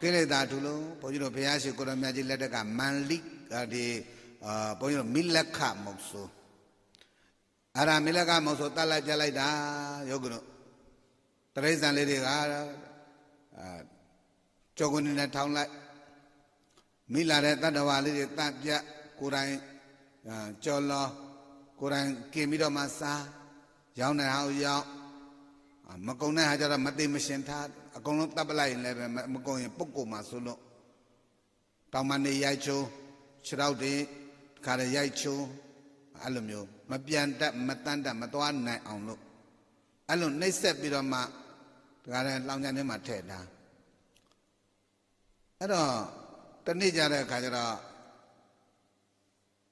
[SPEAKER 1] ကိလေသာထူလို့ဘုန်းကြီးတို့ဘုရားရှိခိုးတော်မြတ်ကြီးလက်ထက်ကမန္လိဒီအာဘုန်းကြီးတို့မိလက္ခမုတ်ဆိုအရာမိလက္ခမုတ်ဆိုတတ်လိုက်ပြလိုက်တာယောဂတို့တရိษံလေးတွေကအာကြောကုန်းနဲ့ထောင်းလိုက်မိလာတဲ့တတ္တဝါလေးတွေတတ်ပြကိုယ်တိုင်ကြော်လောကိုယ်တိုင်กินပြီးတော့မှစားရောင်းတဲ့ဟာကိုရောက်မကုံတဲ့ဟာကြတော့မသိမရှင်ထားအကုန်လုံးတပ်ပလိုက်ရင်လည်းပဲမကုံရင်ပုတ်ကုန်မှာဆိုလို့တောင်မနေရိုက်ချုံခြေထောက်တွေခါရရိုက်ချုံအဲ့လိုမျိုးမပြန်တတ်မတန်တတ်မသွားနိုင်အောင်လို့အဲ့လိုနှိပ်ဆက်ပြီးတော့မှဒါကြတဲ့လောင်ချမ်းထဲမှာထည့်တာအဲ့တော့တနေ့ကြတဲ့အခါကျတော့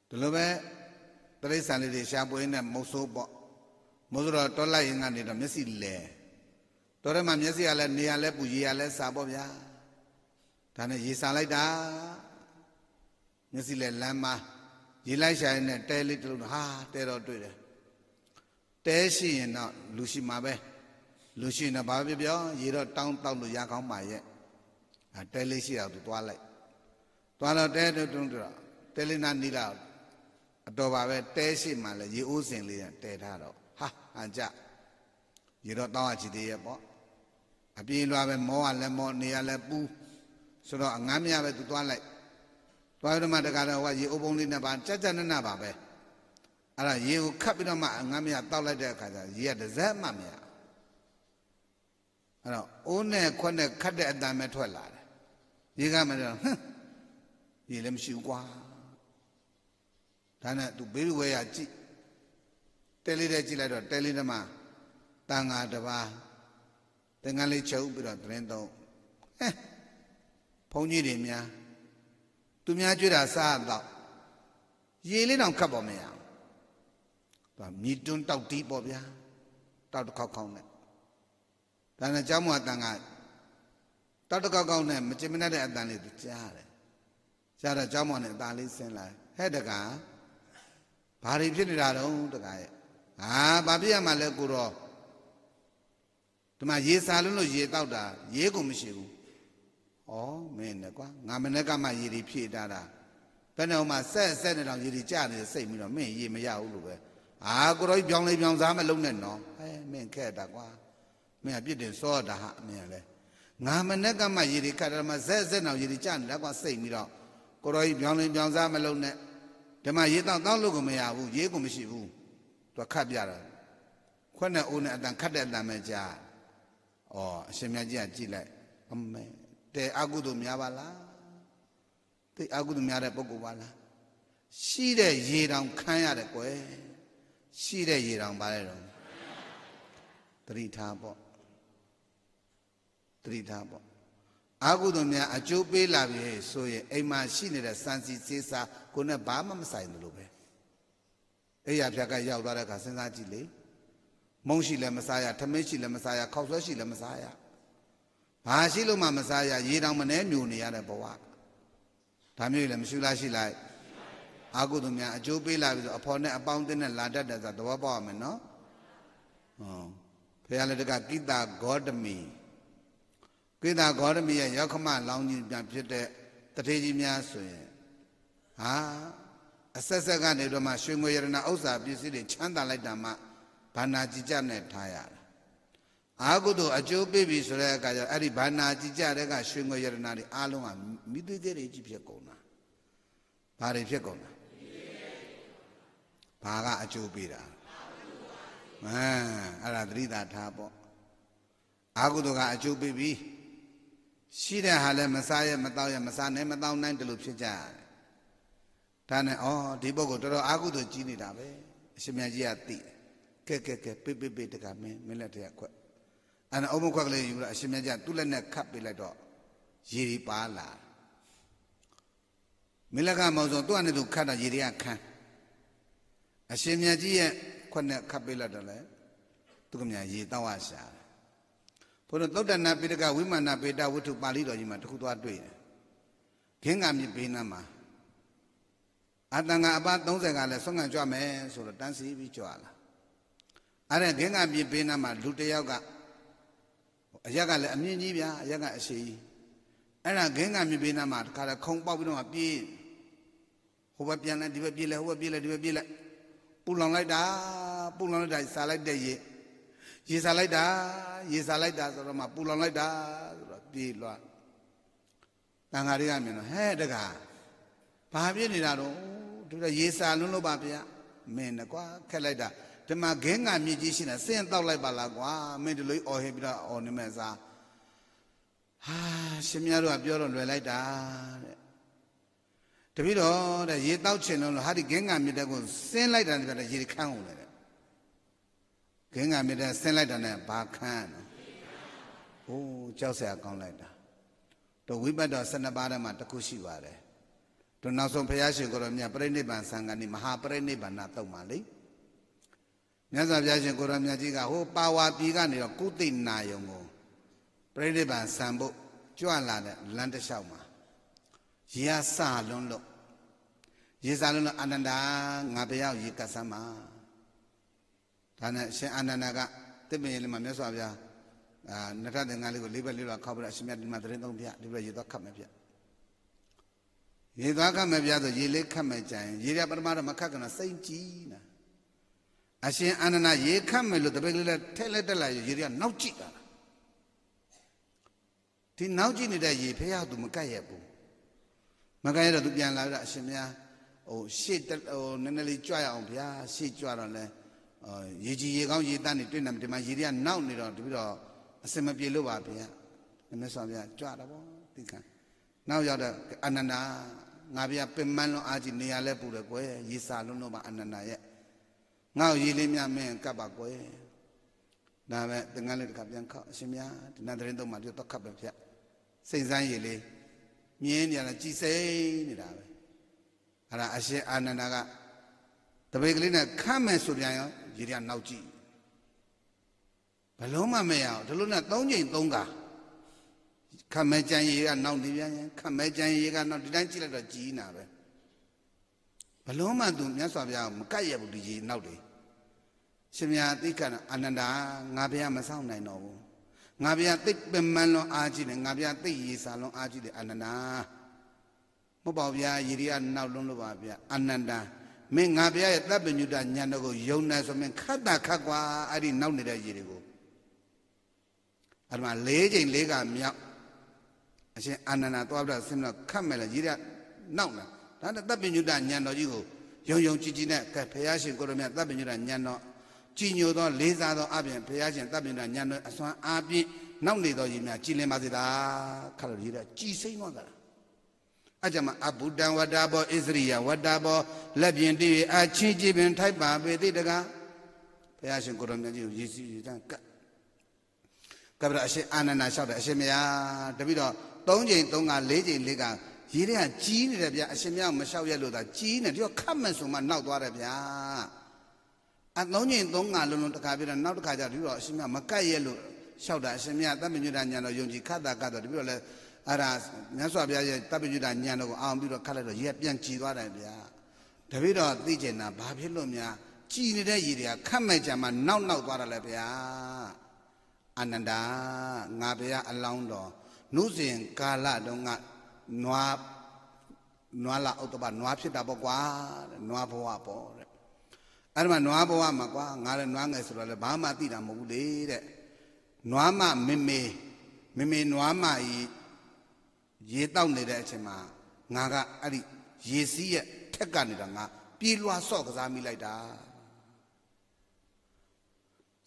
[SPEAKER 1] ဒီလိုပဲတရိษံလေးတွေရှားပွေးနဲ့မုတ်ဆိုးပေါ့မိုးဆိုတော့တော်လိုက်ရင်ကနေတော့မျက်စိလဲတော်ထဲမှာမျက်စိကလည်းနေရလဲပူရေရလဲစာပေါ့ဗျာဒါနဲ့ရေစာလိုက်တာမျက်စိလဲလမ်းမှာရေလိုက်ရှာရင်နဲ့တဲလေးတလုံးဟာတဲတော့တွေ့တယ်တဲရှိရင်တော့လူရှိမှာပဲလူရှိရင်တော့ဘာပဲပြောရေတော့တောင်းတောင်းလို့ရကောင်းပါရဲ့အဲတဲလေးရှိတော့သူသွားလိုက်သွားတော့တဲတုံးတုံးတော့တဲလေးနာနီလာအတော်ပါပဲတဲရှိမှလဲရေအိုးစင်လေးနဲ့တဲထားတော့ဟန်ကြရေတော့တောင်းရချည်သေးရဲ့ပေါ့အပြေးလွားပဲမောကလည်းမော နေရလည်းပူးဆိုတော့အငမ်းမရပဲသူသွားလိုက်သွားရမတကတော့ဟိုရေအုပ်ပုံးလေးနဲ့ပါကြက်ကြက်နက်နက်ပါပဲအဲ့ဒါရေကိုခတ်ပြီးတော့မှအငမ်းမရတောက်လိုက်တဲ့အခါကျရေကတစ်စက်မှမရအဲ့တော့အိုးနဲ့ခွက်နဲ့ခတ်တဲ့အတန်ပဲထွက်လာတယ်ရေကမတော့ဟမ်ရေလည်းမရှိဘူးကွာဒါနဲ့သူဘေးဝဲရကြည့်တဲလေးတဲ့ကြည့်လိုက်တော့တဲလေးတမတန်ဃာတစ်ပါးသင်္ကန်းလေးချုပ်ပြီးတော့သတင်းသုံးဟဲ့ဘုန်းကြီးတွေများသူများကြွတာစားတော့ရေလေးတောင်ခတ်ပေါ်မရအောင်သူကမြည်တွန်းတောက်တီးပေါ့ဗျာတောက်တစ်ခေါက်ခေါက်နဲ့ဒါနဲ့เจ้าမွာတန်ကတောက်တစ်ခေါက်ခေါက်နဲ့မကျင်မနဲ့တဲ့အတန်လေးသူကြားတယ်ကြားတော့เจ้าမွာနဲ့အတန်လေးဆင်းလာဟဲ့တကာဘာတွေဖြစ်နေတာတော့တကာရဲ့ဟာဘာဖြစ်ရမှာလဲကိုတော့ဒီမှာရေစာလုံးလို့ရေတောက်တာ ရေကုန်မရှိဘူးဩမင်းနဲ့ကွာငါမနဲ့ကမှရေတွေဖြည့်တာတာဘယ်နဲ့မှဆက်ဆက်နေတော့ရေတွေကြနေစိတ်ပြီးတော့မင်းရေမရဘူးလို့ပဲအာကိုတော့ပြောင်းလေးပြောင်းစားမလုံးနဲ့နော်ဟဲမင်းခက်တာကွာမင်းကပြစ်တင်စောတာဟာအမင်းလဲငါမနဲ့ကမှရေတွေခတ်တယ်မှာဆက်ဆက်တော့ရေတွေကြနေတာကွာစိတ်ပြီးတော့ကိုတော်ကြီးပြောင်းလေးပြောင်းစားမလုံးနဲ့ဒီမှာရေတောက်တောက်လို့ကမရဘူးရေကုန်မရှိဘူးသူခတ်ပြတာခွက်နဲ့အိုးနဲ့အတန်ခတ်တဲ့အတန်ပဲကြားအော်အရှင်မြတ်ကြီးကကြည့်လိုက်အမေတဲအကုသို့များပါလားသိအကုသို့များတဲ့ပုဂ္ဂိုလ်ပါလားရှိတဲ့ရေတောင်ခမ်းရတယ်ကွယ်ရှိတဲ့ရေတောင်ပါတယ်တော့တတိထားပေါ့တတိထားပေါ့အာဟုသူများအကျိုးပေးလာပြီဆိုရင်အိမ်မှာရှိနေတဲ့စံစီစေးစာကိုနဲ့ဘာမှမဆိုင်ဘူးလို့ပဲအိယာဖြတ်ကရောက်သွားတဲ့အခါစဉ်းစားကြည့်လေမုံရှိလည်းမစားရထမင်းရှိလည်းမစားရခောက်ဆွဲရှိလည်းမစားရဘာရှိလို့မှမစားရရေတောင်မနှဲမြူနေရတဲ့ဘဝဒါမျိုးလည်းမရှိလားရှိလားအာဟုသူများအကျိုးပေးလာပြီဆိုအဖေါ်နဲ့အပေါင်းအသင်းနဲ့လာတတ်တယ်ဆိုသဘောပေါက်ရမယ်နော်ဟုတ်ဖရာလက်တကကိတာဂေါတမီကိတာဂေါတမီရဲ့ရောက်ခမလောင်းကြီးပြန်ဖြစ်တဲ့တထေကြီးများဆိုရင်ဟာအဆက်ဆက်ကနေတော့မှရွှေငွေရတနာဥစ္စာပစ္စည်းတွေချမ်းသာလိုက်တာမှဘာနာကြည်ကြနဲ့ထားရတာအာဟုတို့အကျိုးပေးပြီဆိုတဲ့အခါကျအဲ့ဒီဘာနာကြည်ကြတဲ့ကရွှေငွေရတနာတွေအားလုံးကမိသေးသေးတွေကြီးဖြစ်ကုန်တာဘာတွေဖြစ်ကုန်တာဘာကအကျိုးပေးတာအဲအဲ့ဒါသတိသာထားပေါ့အာဟုတို့ကအကျိုးပေးပြီရှိတဲ့ဟာလည်းမစားရမတော့ရမစားနဲ့မတော့နိုင်တယ်လို့ဖြစ်ကြရတယ်ဒါနဲ့အော်ဒီပုဂ္ဂိုလ်တော်တော်အာဟုသူကြီးနေတာပဲအရှင်မြတ်ကြီးကသိကဲကဲကဲပိပိပိတကမင်းမင်းလက်တရခွက်အဲ့ဒါအုံမခွက်ကလေးယူလာအရှင်မြတ်ကြီးသူ့လက်နဲ့ခတ်ပေးလိုက်တော့ရေတွေပါလာမင်းလက်ကမောင်စောသူ့အနေသူခတ်တာရေတွေကခန်းအရှင်မြတ်ကြီးရဲ့ခွက်နဲ့ခတ်ပေးလိုက်တော့လေသူကမြရေတောက်ဝရှာဘုရားသုတ္တနာပိတကဝိမာနာပေတဝတ္ထုပါဠိတော်ကြီးမှာတခုသွားတွေ့တယ်ခင်္ကမြေပေးနာမှာအတန်ကအပါ30ကလည်းဆွမ်းခံကြွမယ်ဆိုတော့တန်းစီပြီးကြွလာအဲ့ဒါခင်းကပြပေးနာမှာလူတစ်ယောက်ကအရက်ကလည်းအမြင့်ကြီးဗျာအရက်ကအရှိကြီးအဲ့ဒါခင်းကပြပေးနာမှာတခါတော့ခုံပေါက်ပြီးတော့မှပြေးဟိုဘက်ပြန်လဲဒီဘက်ပြေးလဲဟိုဘက်ပြေးလဲဒီဘက်ပြေးလဲပူလောင်လိုက်တာပူလောင်လိုက်တာစားလိုက်တဲ့ရေရေစားလိုက်တာ ရေစားလိုက်တာဆိုတော့မှပူလောင်လိုက်တာဆိုတော့ပြေးလွှာတန်ဃာတွေကမြင်တော့ဟဲ့တကားဘာဖြစ်နေတာတော့သူကရေစာလွန်းလို့ပါဗျာမင်းကွာခက်လိုက်တာဒီမှာဂင်းကမြစ်ကြီးရှိနေဆင်းတောက်လိုက်ပါလားကွာမင်းဒီလိုအော်ဟင်ပြီးတော့အော်နေမဲ့စားဟာရှင်မတို့ကပြောတော့လွယ်လိုက်တာတဲ့တပိတော့တဲ့ရေတောက်ချင်လို့ဟာဒီဂင်းကမြစ်တဲ့ကိုဆင်းလိုက်တာဒီကရေခန်းကုန်လေတဲ့ဂင်းကမြစ်တဲ့ဆင်းလိုက်တာနဲ့ဘာခန်းလဲဟိုးကြောက်စရာကောင်းလိုက်တာတော့ဝိပတ်တော်12ပါးထဲမှာတစ်ခုရှိပါတယ်တို့နောက်ဆုံးဘုရားရှင်ကိုရောမြတ်ပြိဋိဘံဆံကနေမဟာပြိဋိဘံနာတုံပါလေမြတ်စွာဘုရားရှင်ကိုရောမြတ်ကြီးကဟိုပါဝါပြည်ကနေတော့ကုသိနာယုံကိုပြိဋိဘံဆံဖို့ကြွလာတဲ့လမ်းတစ်လျှောက်မှာရေအစလွန်းလို့ရေစာလွန်းလို့အာနန္ဒာငါဘုရားရေကတ်ဆမ်းပါဒါနဲ့ရှင်အာနန္ဒာကတိပ္ပယလေးမှာမြတ်စွာဘုရားအာနထသင်္ကန်းလေးကိုလေးဘက်လေးလောက်ခောက်ပြီးတော့အရှင်မြတ်ဒီမှာသတင်းသုံးပြဒီဘက်ရေတော့ခတ်မယ်ပြရေသွားခတ်မဲ့ပြဆိုရေလေးခတ်မဲ့ကြရင်ရေရပရမတော့မခတ်ကနာစိတ်ကြည်နာအရှင်အာနန္ဒရေခတ်မယ်လို့တပည့်ကလေးလက်ထဲလက်တက်လာရေရနောက်ကြည့်တာဒီနောက်ကြည့်နေတဲ့ရေဖះသူမကတ်ရဘူးမကတ်ရတော့သူပြန်လာတော့အရှင်မရားဟိုရှေ့ဟိုနည်းနည်းလေးကြွရအောင်ဗျာရှေ့ကြွတော့လဲရေကြီးရေကောင်းရေတန်းနေတွေ့နေဒီမှာရေတွေကနောက်နေတော့တပြီးတော့အစင်မပြေလို့ပါဗျာမြတ်စွာဘုရားကြွတာပေါ့ဒီခံနောက်ရောက်တော့အာနန္ဒငါဗျာပင်မန်းလုံးအားကြီးနေရာလဲပူတယ်ကွယ်ရေစာလုံးလုံးပါအနန္တရဲ့ငါ့ကိုရေလေးများမင်းကပ်ပါကွယ်ဒါပဲတင်ကန်းလေးတစ်ခါပြန်ခောက်အရှင်မြတ်ဒီနန္ဒရင်တော့မှပြောတော့ခပ်ပဲဖြတ်စိတ်ဆန်းရေလေးမြင်းနေရတာကြည်စိမ့်နေတာပဲအဲ့ဒါအရှင်အာနန္ဒာကတပိတ်ကလေးနဲ့ခမ်းမယ်ဆိုပြန်ရောရေရနောက်ကြည့်ဘလုံးမမရအောင်ဒီလိုနဲ့၃ချိန်၃ကားခမဲကြံရေကနောက်နေပြန်ရင်ခမဲကြံရေကနောက်ဒီတိုင်းကြည့်လိုက်တော့ကြီးနာပဲဘလုံးမှသူမြတ်စွာဘုရားမကတ်ရဘူးဒီကြီးနောက်တယ်ရှင်မြတ်သိက္ခာအနန္ဒာငါဘုရားမဆောင်နိုင်တော့ဘူးငါဘုရားသိပမန်လွန်အားကြီးတယ်ငါဘုရားသိရေစာလွန်အားကြီးတယ်အနန္ဒာမဟုတ်ပါဘူးဗျာရေဒီကနောက်လွန်းလို့ပါဗျာအနန္ဒာမင်းငါဘုရားရဲ့တပ်ပညုတညာတော်ကိုယုံနေဆိုမင်းခတ်တာခတ်ကွာအဲ့ဒီနောက်နေတဲ့ရေတွေကိုအဲ့ဒီမှာ၄ချိန်၄ကမြောက်အရှင်အာနန္ဒာသွားပြီးတော့ဆင်းပြီးတော့ခတ်မယ်လေကြီးရနောက်လာဒါနဲ့တပ်ပညုတညံတော်ကြီးကိုယုံယုံကြည်ကြည်နဲ့ကဲဘုရားရှင်ကိုရမြတ်တပ်ပညုတညံတော်ကြည်ညိုသောလေးစားသောအပြင်ဘုရားရှင်တပ်ပညုတညံတော်အစွမ်းအားဖြင့်နောက်နေတော်ကြီးများကြည်လင်ပါစေတာခတ်လို့ကြီးရကြည်စိမ့်သွားတာအကြမအဘုဒ္ဓံဝတ္တဘောဣစရိယဝတ္တဘောလက်ပြင်တည်အချင်းချင်းပင်ထိုက်ပါပေတိတကားဘုရားရှင်ကိုရမြတ်ကြီးကိုယေစီယေတန်ကပ်ကဗ္ဗရအရှင်အာနန္ဒာလျှောက်တယ်အရှင်မယားတပိတော့3ချိန်3က4ချိန်4ကရေးတဲ့ကကြီးနေတယ်ဗျအရှင်မြတ်မလျှောက်ရက်လို့သာကြီးနေတယ်ခတ်မှန်ဆိုမှနောက်သွားတယ်ဗျအသုံးချိန်3ကလုံးလုံးတခါပြတော့နောက်တခါကျတပြီးတော့အရှင်မြတ်မကတ်ရက်လို့လျှောက်တာအရှင်မြတ်တပ်ပညုဒညာတော်ယုံကြည်ခတ်တာကတ်တော့တပြီးတော့လဲအဲ့ဒါမြတ်စွာဘုရားရဲ့တပ်ပညုဒညာတော်ကိုအောင်ပြီးတော့ခတ်လိုက်တော့ရေပြန်ကြည်သွားတယ်ဗျတပြီးတော့သိကျင်တာဘာဖြစ်လို့များကြည်နေတဲ့ရေတွေကခတ်မဲ့ကြမှာနောက်နောက်သွားတာလဲဗျာအနန္ဒာငါဘုရားအလောင်းတော်နုစဉ်ကာလတုန်းကနွားနွားလာဥတ္တပနွားဖြစ်တာပေါ့ကွာတဲ့နွားဘဝပေါ့တဲ့အဲ့ဒါမှနွားဘဝမှာကွာငါလည်းနွားငယ်ဆိုတော့လည်းဘာမှသိတာမဟုတ်ဘူးလေတဲ့နွားမမေမေမေမေနွားမကြီးရေတောက်နေတဲ့အချိန်မှာငါကအဲ့ဒီရေစီးရဲ့ထက်ကနေတော့ငါပြေးလွှာဆော့ကစားမိလိုက်တာ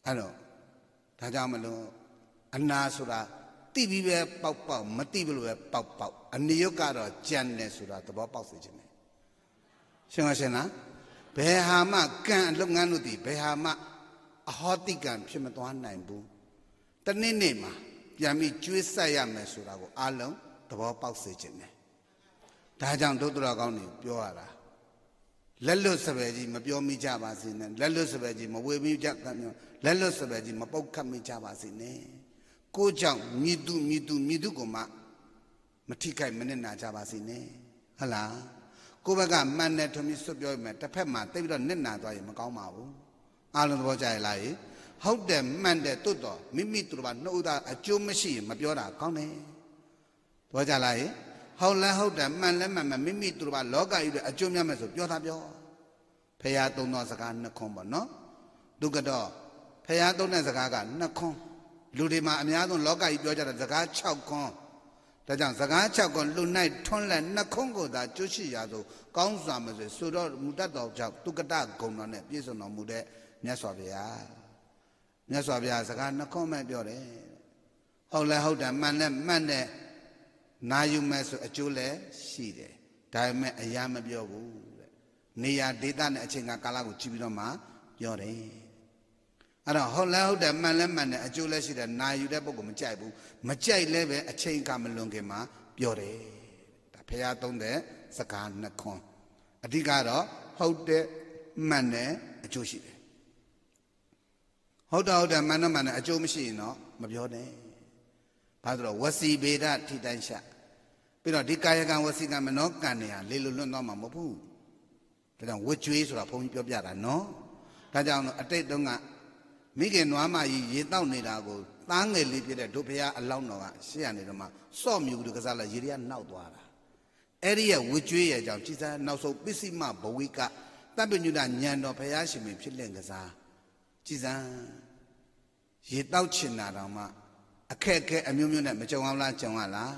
[SPEAKER 1] အဲ့တော့ဒါကြောင့်မလို့အနာဆိုတာတိပြီးပဲပေါက်ပေါက်မတိဘူးလို့ပဲပေါက်ပေါက်အနိယုတ်ကတော့ကြံတယ်ဆိုတာသဘောပေါက်စေခြင်းတယ်ရှင်းပါရှင်းလားဘယ်ဟာမှကံလုပ်ငန်းလို့ဒီဘယ်ဟာမှအဟောတိကံဖြစ်မသွားနိုင်ဘူးတနေ့နေ့မှာပြန်ပြီးကျွေးဆက်ရမယ်ဆိုတာကိုအလုံးသဘောပေါက်စေခြင်းတယ်ဒါကြောင့်ဒုတ္တရကောင်းတွေပြောရတာလက်လွတ်စပယ်ကြီးမပြောမိကြပါစေနဲ့လက်လွတ်စပယ်ကြီးမဝေမိကြကံလက်လွတ်စပယ်ကြီးမပုတ်ခတ်မိကြပါစေနဲ့ကိုကြောင့်မြည်သူမြည်သူမြည်သူကိုမှမထိခိုက်မနစ်နာကြပါစေနဲ့ဟုတ်လားကိုဘက်ကမှန်တဲ့ထမင်းစွတ်ပြောရင်တစ်ဖက်မှာတိတ်ပြီးတော့နစ်နာသွားရင်မကောင်းပါဘူးအားလုံးသဘောကျရလားဟုတ်တယ်မှန်တယ်တွတ်တော်မိမိတို့ဘာနှုတ်သားအကျိုးမရှိရင်မပြောတာကောင်းတယ်သဘောကျလားဟုတ်လဲဟုတ်တယ်မှန်လဲမှန်မှမိမိတို့ဘာလောကကြီးတွေအကျိုးများမယ်ဆိုပြောတာပြောဖရာသုံးသောစကားနှစ်ခွန်းပေါ့နော်ဒုက္ကတော့ဖရာသုံးတဲ့စကားကနှစ်ခွန်းလူတွေမှာအများဆုံးလောကကြီးပြောကြတာစကား6ခွန်းဒါကြောင့်စကား6ခွန်းလူ၌ထွန်းလက်နှခွန်းကိုသာကျွရှိရာသို့ကောင်းစွာမစေဆိုတော့မူတတ်တော်ကြောင့်တုကတဂုံတော်နဲ့ပြည့်စုံတော်မူတဲ့မြတ်စွာဘုရားမြတ်စွာဘုရားစကားနှခွန်းမဲ့ပြောတယ်ဟုတ်လဲဟုတ်တယ်မှန်လဲမှန်တယ်နာယူမဲ့ဆိုအကျိုးလဲရှိတယ်ဒါပေမဲ့အရာမပြောဘူးတဲ့နေရာဒေသနဲ့အချိန်ကကာလကိုကြည့်ပြီးတော့မှပြောတယ်အဲ့တော့ဟုတ်လဲဟုတ်တယ်မှန်လဲမှန်တယ်အကျိုးလဲရှိတယ်နာယူတဲ့ပုဂ္ဂိုလ်မကြိုက်ဘူးမကြိုက်လဲပဲအချိန်ကမလွန်ခင်မှာပြောတယ်ဒါဖရာသုံးတဲ့စကားနှစ်ခွန်းအဓိကတော့ဟုတ်တယ်မှန်တယ်အကျိုးရှိတယ်ဟုတ်တယ်ဟုတ်တယ်မှန်တယ်မှန်တယ်အကျိုးမရှိရင်တော့မပြောနဲ့ဘာလို့လဲဝစီဗေဒထိတန်းရှာပြီးတော့ဒီကာယကံဝစီကံမနောကံတွေဟာလေလွလွတ်တော့မှာမဟုတ်ဘူးဒါကြောင့်ဝကြွေးဆိုတာဘုန်းကြီးပြောပြတာနော်ဒါကြောင့်အတိတ်တုန်းကမိခင်နွားမကြီးရေတောက်နေတာကိုသားငယ်လေးပြတဲ့တို့ဖရားအလောင်းတော်ကရှေ့ရနေတော့မှစော့မြူတို့ကစားလာရေတွေကနောက်သွားတာအဲ့ဒီရဲ့ဝကြွေးရဲ့ကြောင့်ကြည်စံနောက်ဆုံးပစ္စည်းမဘဝိကတပ်ပညုဒညံတော်ဖရားရှင်မင်းဖြစ်လင့်ကစားကြည်စံရေတောက်ချင်တာတောင်မှအခက်အခဲအမျိုးမျိုးနဲ့မကြုံအောင်လားကြုံရလား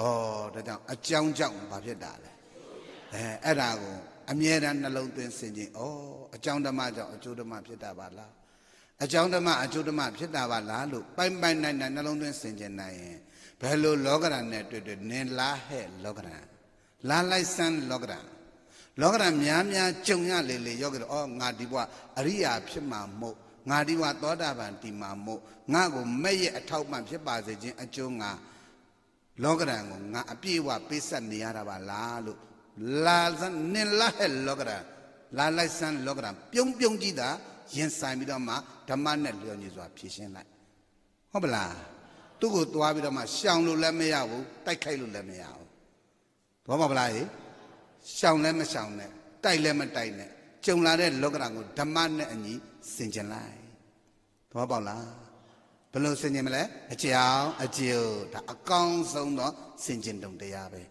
[SPEAKER 1] ဩဒါကြောင့်အကြောင်းကြောင့်ဘာဖြစ်တာလဲအဲအဲ့ဒါကိုအမြဲတမ်းနှလုံးသွင်းစဉ်းကျင်ဩအကြောင်းဓမ္မကြောင့်အကျိုးဓမ္မဖြစ်တာပါလားအကြောင်းဓမ္မအကျိုးဓမ္မဖြစ်တာပါလားလို့ပိုင်ပိုင်နိုင်နိုင်နှလုံးသွင်းဆင်ခြင်နိုင်ရင်ဘယ်လိုလောကဓာတ်နဲ့တွေ့တွေ့နင်လားဟဲ့လောကဓာတ်လားလိုက်စမ်းလောကဓာတ်လောကဓာတ်များများကြုံရလေလေယောဂီတော့အော်ငါဒီဘဝအရိယာဖြစ်မှာမဟုတ်ငါဒီဘဝသောတာပန်ဒီမှာမဟုတ်ငါကိုမဲ့ရဲ့အထောက်ပံ့ဖြစ်ပါစေခြင်းအကျိုးငါလောကဓာတ်ကိုငါအပြည့်အဝပေးဆက်နေရတာပါလားလို့လာစမ်းနင်လားဟဲ့လောကဓာတ်လာလိုက်စမ်းလောကဓာတ်ပြုံးပြုံးကြည့်တာရင်ဆိုင်ပြီးတော့မှဓမ္မနဲ့လျော်ညီစွာဖြည့်ရှင်းလိုက်ဟုတ်ပလားသူ့ကိုသွားပြီးတော့မှရှောင်လို့လည်းမရဘူးတိုက်ခိုက်လို့လည်းမရဘူးသဘောမပလားဟေရှောင်လည်းမရှောင်နဲ့တိုက်လည်းမတိုက်နဲ့ကြုံလာတဲ့လောကဓာတ်ကိုဓမ္မနဲ့အညီစင်ကြင်လိုက်သဘောပေါက်လားဘယ်လိုစင်ကြင်မလဲအကြောင်းအကျိုးဒါအကောင်းဆုံးသောစင်ကြင်တုံတရားပဲ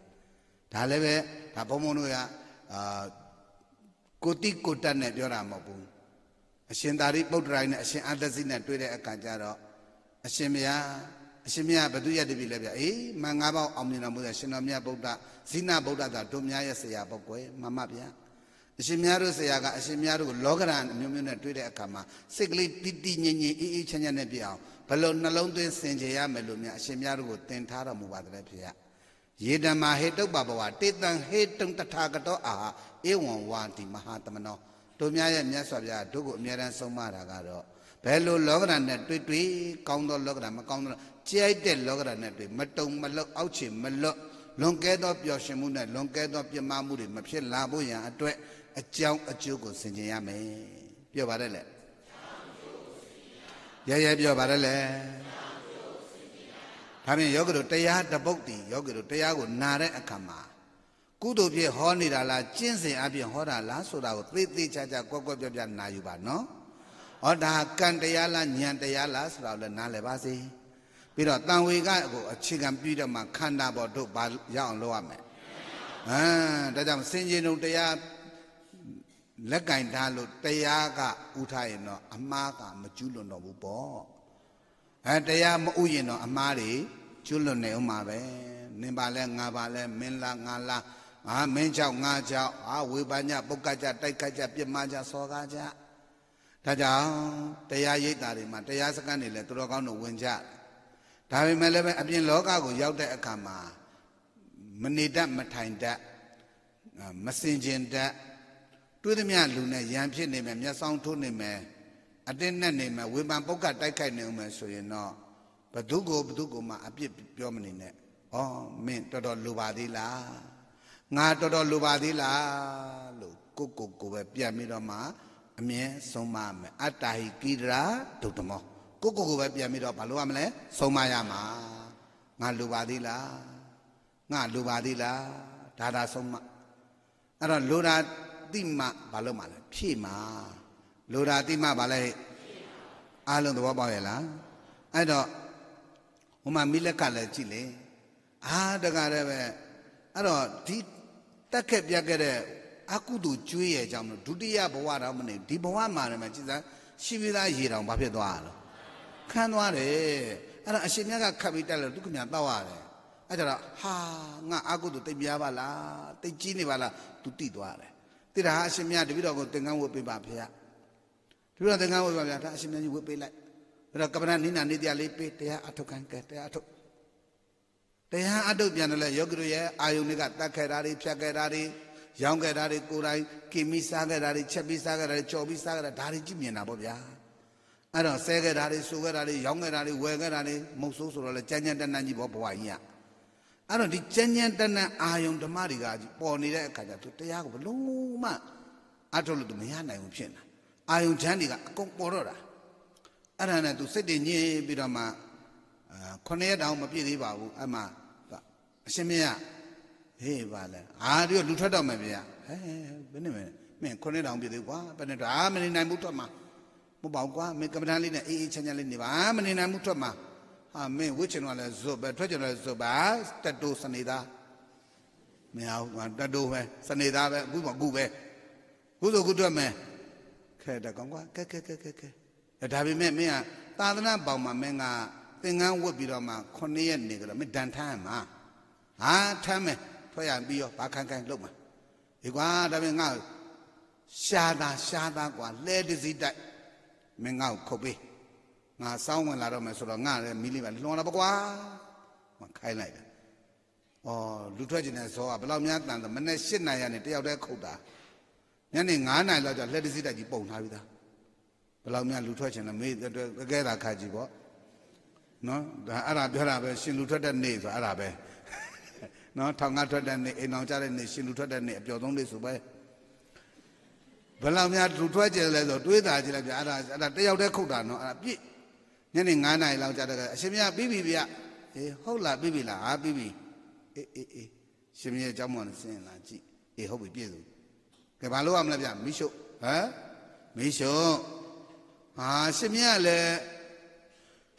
[SPEAKER 1] ဒါလည်းပဲဒါဘုံဘုံတို့ကအာကိုတိကိုတက်နဲ့ပြောတာမဟုတ်ဘူးအရှင်သာရိပုတ္တရာနဲ့အရှင်အသက်စိနဲ့တွေ့တဲ့အခါကျတော့အရှင်မယားအရှင်မယားဘသူရတပြီလဲဗျအေးမန်ငါးပေါက်အောင်မြင်တော်မူတဲ့ရှင်တော်မြတ်ဗုဒ္ဓဇိနဗုဒ္ဓသာတို့များရဲ့ဆရာပုဂ္ဂိုလ်မမဗျအရှင်မယားတို့ဆရာကအရှင်မယားတို့ကိုလောကရန်မျိုးမျိုးနဲ့တွေ့တဲ့အခါမှာစိတ်ကလေးတိတိငြိမ်ငြိမ်အေးအေးချမ်းချမ်းနဲ့ပြအောင်ဘလို့နှလုံးသွင်းစင်ကြယ်ရမယ်လို့များအရှင်မယားတို့ကိုသင်ထားတော်မူပါတယ်ဖေရယေဓမ္မာဟေတုပ္ပဘဝတေတံဟေတုံတထာကတောအာဧဝံဝါတိမဟာတမနောတို့များရဲ့မြတ်စွာဘုရားတို့ကိုအမြဲတမ်းဆုံးမတာကတော့ဘယ်လိုလောကဓာတ်နဲ့တွေ့တွေ့ကောင်းသောလောကဓာတ်မကောင်းသောကြိုက်တဲ့လောကဓာတ်နဲ့တွေ့မတုံမလွတ်အောက်ခြေမလွတ်လွန်ကဲသောပျော်ရွှင်မှုနဲ့လွန်ကဲသောပြမမှုတွေမဖြစ်လာဖို့ရန်အတွက်အကြောင်းအကျိုးကိုဆင်ခြင်ရမယ်ပြောပါတယ်လေရရပြောပါတယ်လေဒါဖြင့်ယောဂတို့တရားတပုတ်တည်ယောဂတို့တရားကိုနာတဲ့အခါမှာကုသိုလ်ဖြစ်ဟောနေတာလားကျင့်စဉ်အပြင်ဟောတာလားဆိုတာကိုသိသိချာချာကွက်ကွက်ပြပြနာယူပါနော်။ဩဒါကံတရားလားဉာဏ်တရားလားဆိုတာကိုလည်းနားလည်ပါစေ။ပြီးတော့တန်ဝေကကိုအခြေခံပြီးတော့မှခန္ဓာပေါ်တို့ဘာရအောင်လုပ်ရမယ်။ဟမ်ဒါကြောင့်စင်ကြင်တို့တရားလက်ကင်ထားလို့တရားကဥထားရင်တော့အမှားကမကျွလွန်တော့ဘူးပေါ့။အဲတရားမဥရင်တော့အမှားတွေကျွလွန်နေအောင်ပါပဲ။နင်ပါလဲငါပါလဲမင်းလားငါလားငါမင်းကြောင့်ငါကြောင့်အာဝေဘာညပုတ်ကကြတိုက်ခကြပြစ်မှားကြစောကားကြဒါကြောင့်တရားရိပ်တာတွေမှာတရားစကန်းတွေလည်းသူတော်ကောင်းတို့ဝင်ကြဒါပေမဲ့လည်းပဲအပြင်လောကကိုရောက်တဲ့အခါမှာမနေတတ်မထိုင်တတ်မစင်ကျင်တတ်တွေ့သမျှလူနဲ့ရံဖြစ်နေမယ်မျက်စောင်းထိုးနေမယ်အတင်းနဲ့နေမယ်ဝေဖန်ပုတ်ကတိုက်ခိုက်နေဦးမယ်ဆိုရင်တော့ဘသူကိုဘသူကိုမှအပြစ်ပြောမနေနဲ့။အော်မင်းတော်တော်လူပါသေးလား။ငါတော်တော်လိုပါသေးလားလို့ကိုကိုကိုပဲပြန်ပြီးတော့မှအမြဲဆုံးမမယ်အတ္တဟိကိရာဒုတ်တမောကိုကိုကိုပဲပြန်ပြီးတော့ဘာလို့ရမလဲဆုံးမရမှာငါလိုပါသေးလားငါလိုပါသေးလားဒါသာဆုံးမအဲ့တော့လိုတာတိမဘာလို့မှလဲဖြည့်မှာလိုတာတိမဘာလဲအားလုံးသဘောပေါက်ရဲ့လားအဲ့တော့ဟိုမှာမိလက်ကလည်းကြည့်လေအာတကားလည်းပဲအဲ့တော့ဒီတက်ခက်ပြက်ခဲ့တဲ့အကုသို့ကျွေးရကြောင့်မလို့ဒုတိယဘဝတော့မနေဒီဘဝမှာလည်းမကြည်စမ်းရှိပြီးသားရေတောင်ဘာဖြစ်သွားလဲခန်းသွားတယ်အဲ့ဒါအရှင်မြတ်ကခတ်ပြီးတက်လို့ဒုက္ခမြတ်တောက်ရတယ်အဲ့ဒါတော့ဟာငါအကုသို့တိတ်ပြားပါလားတိတ်ကြီးနေပါလားသူတိသွားတယ်တိတာဟာအရှင်မြတ်တပိတော်ကိုသင်္ကန်းဝတ်ပေးပါဖေရတပိတော်သင်္ကန်းဝတ်ပါဗျာဒါအရှင်မြတ်ကြီးဝတ်ပေးလိုက်အဲ့တော့ကပ္ပဏနိနာနေတရားလေးပေးတရားအထုတ်ခံကဲတရားအထုတ်တရားအထုတ်ပြန်တယ်လေယောဂီတို့ရဲ့အာယုန်တွေကတတ်ခဲ့တာတွေဖြတ်ခဲ့တာတွေရောင်းခဲ့တာတွေကိုယ်တိုင်ကိမိစားခဲ့တာတွေချက်ပြီးစားခဲ့တာတွေကြော်ပြီးစားခဲ့တာဒါတွေကြည့်မြင်တာပေါ့ဗျာအဲ့တော့ဆဲခဲ့တာတွေဆူခဲ့တာတွေရောင်းခဲ့တာတွေဝယ်ခဲ့တာတွေမုတ်ဆိုးဆိုတော့လေကြမ်းကြမ်းတန်းတန်းကြီးပေါ့ဘဝကြီးကအဲ့တော့ဒီကြမ်းကြမ်းတန်းတန်းအာယုန်ဓမ္မတွေကပေါ်နေတဲ့အခါကျသူတရားကိုဘလုံးမအထုတ်လို့သူမရနိုင်ဘူးဖြစ်နေတာအာယုန်ချမ်းတွေကအကုန်ပေါ်တော့တာအဲ့ဒါနဲ့သူစိတ်တည်ညစ်ပြီးတော့မှခုနှစ်ရက်တောင်မပြည့်သေးပါဘူးအဲ့မှာအရှင်မရဟေးပါလဲအာတို့လူထွက်တော့မယ်ဗျာဟဲဘယ်နဲ့မမင်းခုနှစ်တောင်ပြည့်သေးကွာဘယ်နဲ့တော့အာမနေနိုင်ဘူးထွက်မှာမပေါ့ကွာမင်းကမ္ဘာလေးနဲ့အေးအေးချမ်းချမ်းလေးနေပါမနေနိုင်ဘူးထွက်မှာဟာမင်းဝစ်ချင်တော့လဲဇွတ်ပဲထွက်ချင်တော့ဇွတ်ပါတတ်တိုးစနေသားမရဘူးတတ်တိုးပဲစနေသားပဲအခုမှအခုပဲအခုဆိုအခုထွက်မယ်ခဲတကောင်ကွာကဲကဲကဲကဲကဲဒါပေမဲ့မင်းကသာသနာပေါင်မှာမင်းကသင်္ကန်းဝတ်ပြီးတော့မှခုနှစ်ရက်နေကြတော့မဒန်ထမ်းမှာဟာထမ်းမယ်ထွက်ရပြီးရောဘာခံခံလုပ်မှာဒီကွာဒါပေမဲ့ငါရှာတာရှာတာကွာလဲတစည်းတိုက်မင်းငါ့ကိုခုတ်ပေးငါစောင်းဝင်လာတော့မယ်ဆိုတော့ငါလည်းမီးလေးပါလွန်လာပကွာမခိုင်းလိုက်တယ်။အော်လူထွက်ကျင်တဲ့ဇောကဘယ်လောက်များတန်တယ်မနေ့၈နိုင်ရနေတယောက်တည်းခုတ်တာညနေ9နိုင်လောက်ကျလက်တစည်းတိုက်ကြီးပုံထားပြီးသားဘယ်လောက်များလူထွက်ကျင်လဲမေးတကယ်တာခါကြီးပေါ့နော်ဒါအဲ့ဒါပြောတာပဲရှင်လူထွက်တဲ့နေ့ဆိုအဲ့ဒါပဲနော်ထောင်ကထွက်တဲ့နေ့အိမ်အောင်ကြတဲ့နေ့ရှင်လူထွက်တဲ့နေ့အပျော်ဆုံးနေ့ဆိုပဲဘယ်လောက်များလူထွက်ကြလဲဆိုတွေးတာကြည့်လိုက်ပြအဲ့ဒါအဲ့ဒါတယောက်တည်းခုတ်တာနော်အဲ့ဒါပြည့်ညနေ9နာရီလောက်ကြတဲ့အရှင်မြတ်ပြီးပြီဗျအေးဟုတ်လားပြီးပြီလားဟာပြီးပြီအေးအေးအေးရှင်မြတ်အကြောင်းမှဆင်းလာကြည့်အေးဟုတ်ပြီပြည့်စုံကဲဘာလို့ရမလဲဗျမိရှုဟမ်မိရှုဟာရှင်မြတ်လည်း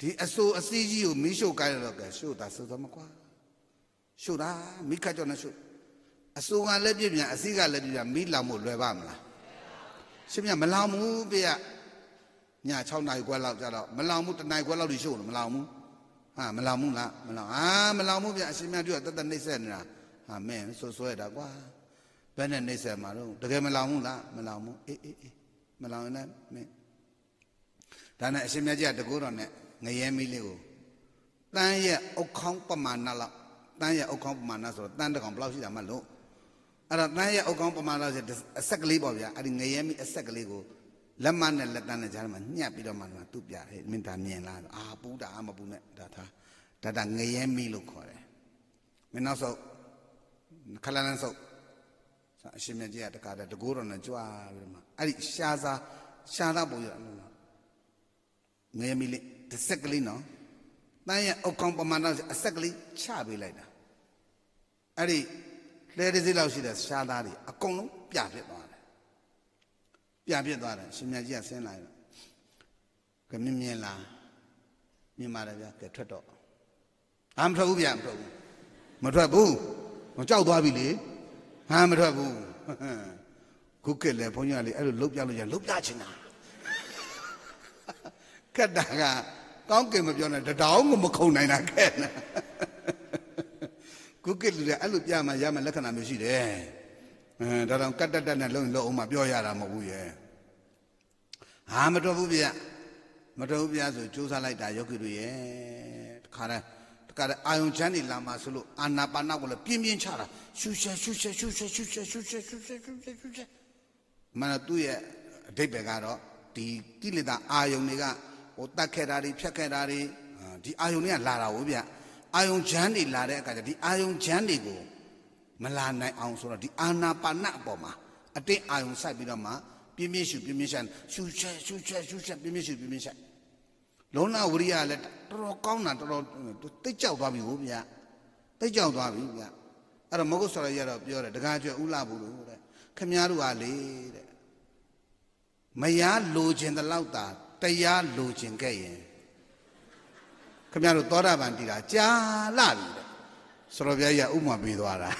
[SPEAKER 1] ဒီအဆိုအစည်းကြီးကိုမီးရှို့ကိုင်းရတော့ကရှို့တာစိုးသွားမကွာရှို့တာမိခတ်ကြောနဲ့ရှို့အဆိုကလည်းပြည့်ပြန်အစည်းကလည်းပြည့်ပြန်မီးလောင်မှုလွယ်ပါမလားရှင်ပြမလောင်ဘူးပြရည6နာရီခွဲလောက်ကြတော့မလောင်ဘူးတနာရီခွဲလောက်ကြီးရှို့လို့မလောင်ဘူးဟာမလောင်ဘူးလားမလောင်ဟာမလောင်ဘူးပြအရှင်မြတ်တို့ကတသက်နှိမ့်ဆက်နေတာဟာမင်းဆွဆွဲတာကွာဘယ်နဲ့နှိမ့်ဆက်မှာတော့တကယ်မလောင်ဘူးလားမလောင်ဘူးအေးအေးအေးမလောင်ရင်လည်းမင်းဒါနဲ့အရှင်မြတ်ကြီးကတကူတော်နဲ့ငရဲမီးလေးကိုတန်းရဲ့အုတ်ခေါင်းပမာဏလောက်တန်းရဲ့အုတ်ခေါင်းပမာဏဆိုတော့တန်းတစ်ကောင်ဘယ်လောက်ရှိတာမှလို့အဲ့တော့တန်းရဲ့အုတ်ခေါင်းပမာဏဆိုအဆက်ကလေးပေါ့ဗျာအဲ့ဒီငရဲမီးအဆက်ကလေးကိုလက်မနဲ့လက်တန်းနဲ့ကြားထဲမှာညှပ်ပြီးတော့မှသူ့ပြတယ်မင်းဒါမြင်လားအာပူတာမပူနဲ့ဒါသာဒါတာငရဲမီးလို့ခေါ်တယ်မင်းနောက်ဆုံးခလလန်းဆုံးအရှင်မြတ်ကြီးကတကားတကိုးတော်နဲ့ကြွားပြီးတော့မှအဲ့ဒီရှားစားရှားသားပုံရတယ်ငရဲမီးလေးတစ်ဆက်ကလေးနော်တန်းရဲ့အုတ်ကောင်ပမာဏအဆက်ကလေးချပေးလိုက်တာအဲ့ဒီလဲတစ်စိလောက်ရှိတဲ့ရှားသားတွေအကုန်လုံးပြပြစ်သွားတယ်ပြပြစ်သွားတယ်ရှင်မြတ်ကြီးကဆင်းလာတယ်ကမြင်မြင်လာမြင်ပါတယ်ဗျကဲထွက်တော့အာမထွက်ဘူးဗျမထွက်ဘူးမထွက်ဘူးမကြောက်သွားပြီလေဟာမထွက်ဘူးခုကလည်းဘုန်းကြီးကလေအဲ့လိုလှုပ်ပြလို့ရလှုပ်ပြချင်တာခက်တာကကောင်းကင်မပြောနဲ့တတောင်းကိုမခုံနိုင်တာခက်နေကုကစ်လူတွေအဲ့လိုပြမှရမှလက္ခဏာမျိုးရှိတယ်အဲဒါတော့ကတ်တက်တက်နဲ့လုံရင်လုံအောင်မပြောရတာမဟုတ်ဘူးရဲ့ဟာမတော်ဘူးဗျမတော်ဘူးဗျဆိုစူးစမ်းလိုက်တာယောဂီတို့ရဲ့တခါတည်းတခါတည်းအာယုံချမ်းနေလာမှဆိုလို့အာနာပါနကိုလည်းပြင်းပြင်းချတာရှူရှက်ရှူရှက်ရှူရှက်ရှူရှက်ရှူရှက်ရှူရှက်ရှူရှက်ရှူရှက်မနသူ့ရဲ့အဓိပ္ပာယ်ကတော့ဒီကိလေသာအာယုံတွေကဟိုတတ်ခဲ့တာတွေဖြတ်ခဲ့တာတွေဒီအာယုံတွေကလာတာဟုတ်ဗျအာယုံချမ်းတွေလာတဲ့အခါကျဒီအာယုံချမ်းတွေကိုမလာနိုင်အောင်ဆိုတော့ဒီအာနာပါနအပေါ်မှာအတိတ်အာယုံစိုက်ပြီးတော့မှပြင်းပြင်းရှုပြင်းပြင်းရှမ်းရှုချက်ရှုချက်ရှုချက်ပြင်းပြင်းရှုပြင်းပြင်းရှမ်းလုံးနာဝရိယလည်းတော်တော်ကောင်းတာတော်တော်တိတ်ကြောက်သွားပြီဟုတ်ဗျာတိတ်ကြောက်သွားပြီဗျာအဲ့တော့မဟုတ်ဆော်ရရတော့ပြောတယ်တကားကျွဲဥလာဘူးလို့တဲ့ခမည်းတော်ကလေတဲ့မရလိုချင်တဲ့လောက်တာတရားလိုချင်ခဲ့ရင်ခင်ဗျားတို့သောတာပန်တည်တာကြာလာပြီဆရာဘုရားကြီးကဥပမာပေးသွားတာ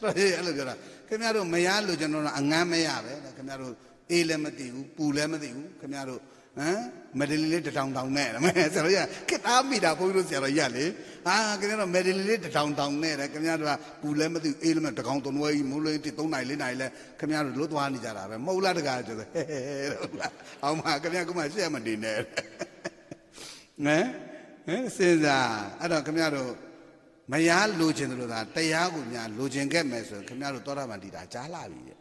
[SPEAKER 1] ဆရာဘုရားအဲ့လိုပြောတာခင်ဗျားတို့မရလို့ကျွန်တော်တို့အငမ်းမရပဲခင်ဗျားတို့အေးလည်းမသိဘူးပူလည်းမသိဘူးခင်ဗျားတို့ဟမ်မဒလီလေးတထောင်ထောင်နဲ့မဲဆရာတော်ရခက်သားမိတာဘုန်းကြီးတို့ဆရာတော်ရလေဟာခင်ဗျားတို့မဒလီလေးတထောင်ထောင်နဲ့တယ်ခင်ဗျားတို့ကကူလည်းမသိအေးလည်းမတကောင်တနွဲကြီးမိုးလွင်းတိ3နိုင်4နိုင်လဲခင်ဗျားတို့လွတ်သွားနေကြတာပဲမဟုတ်လားတကားဆိုတော့ဟဲ့ဟုတ်လားအောင်ပါခင်ဗျားကမှရှက်မနေနဲ့ဟမ်ဟမ်စဉ်းစားအဲ့တော့ခင်ဗျားတို့မရလိုချင်တယ်လို့သာတရားကိုများလိုချင်ခဲ့မယ်ဆိုခင်ဗျားတို့သောတာပန်တည်တာကြားလာပြီ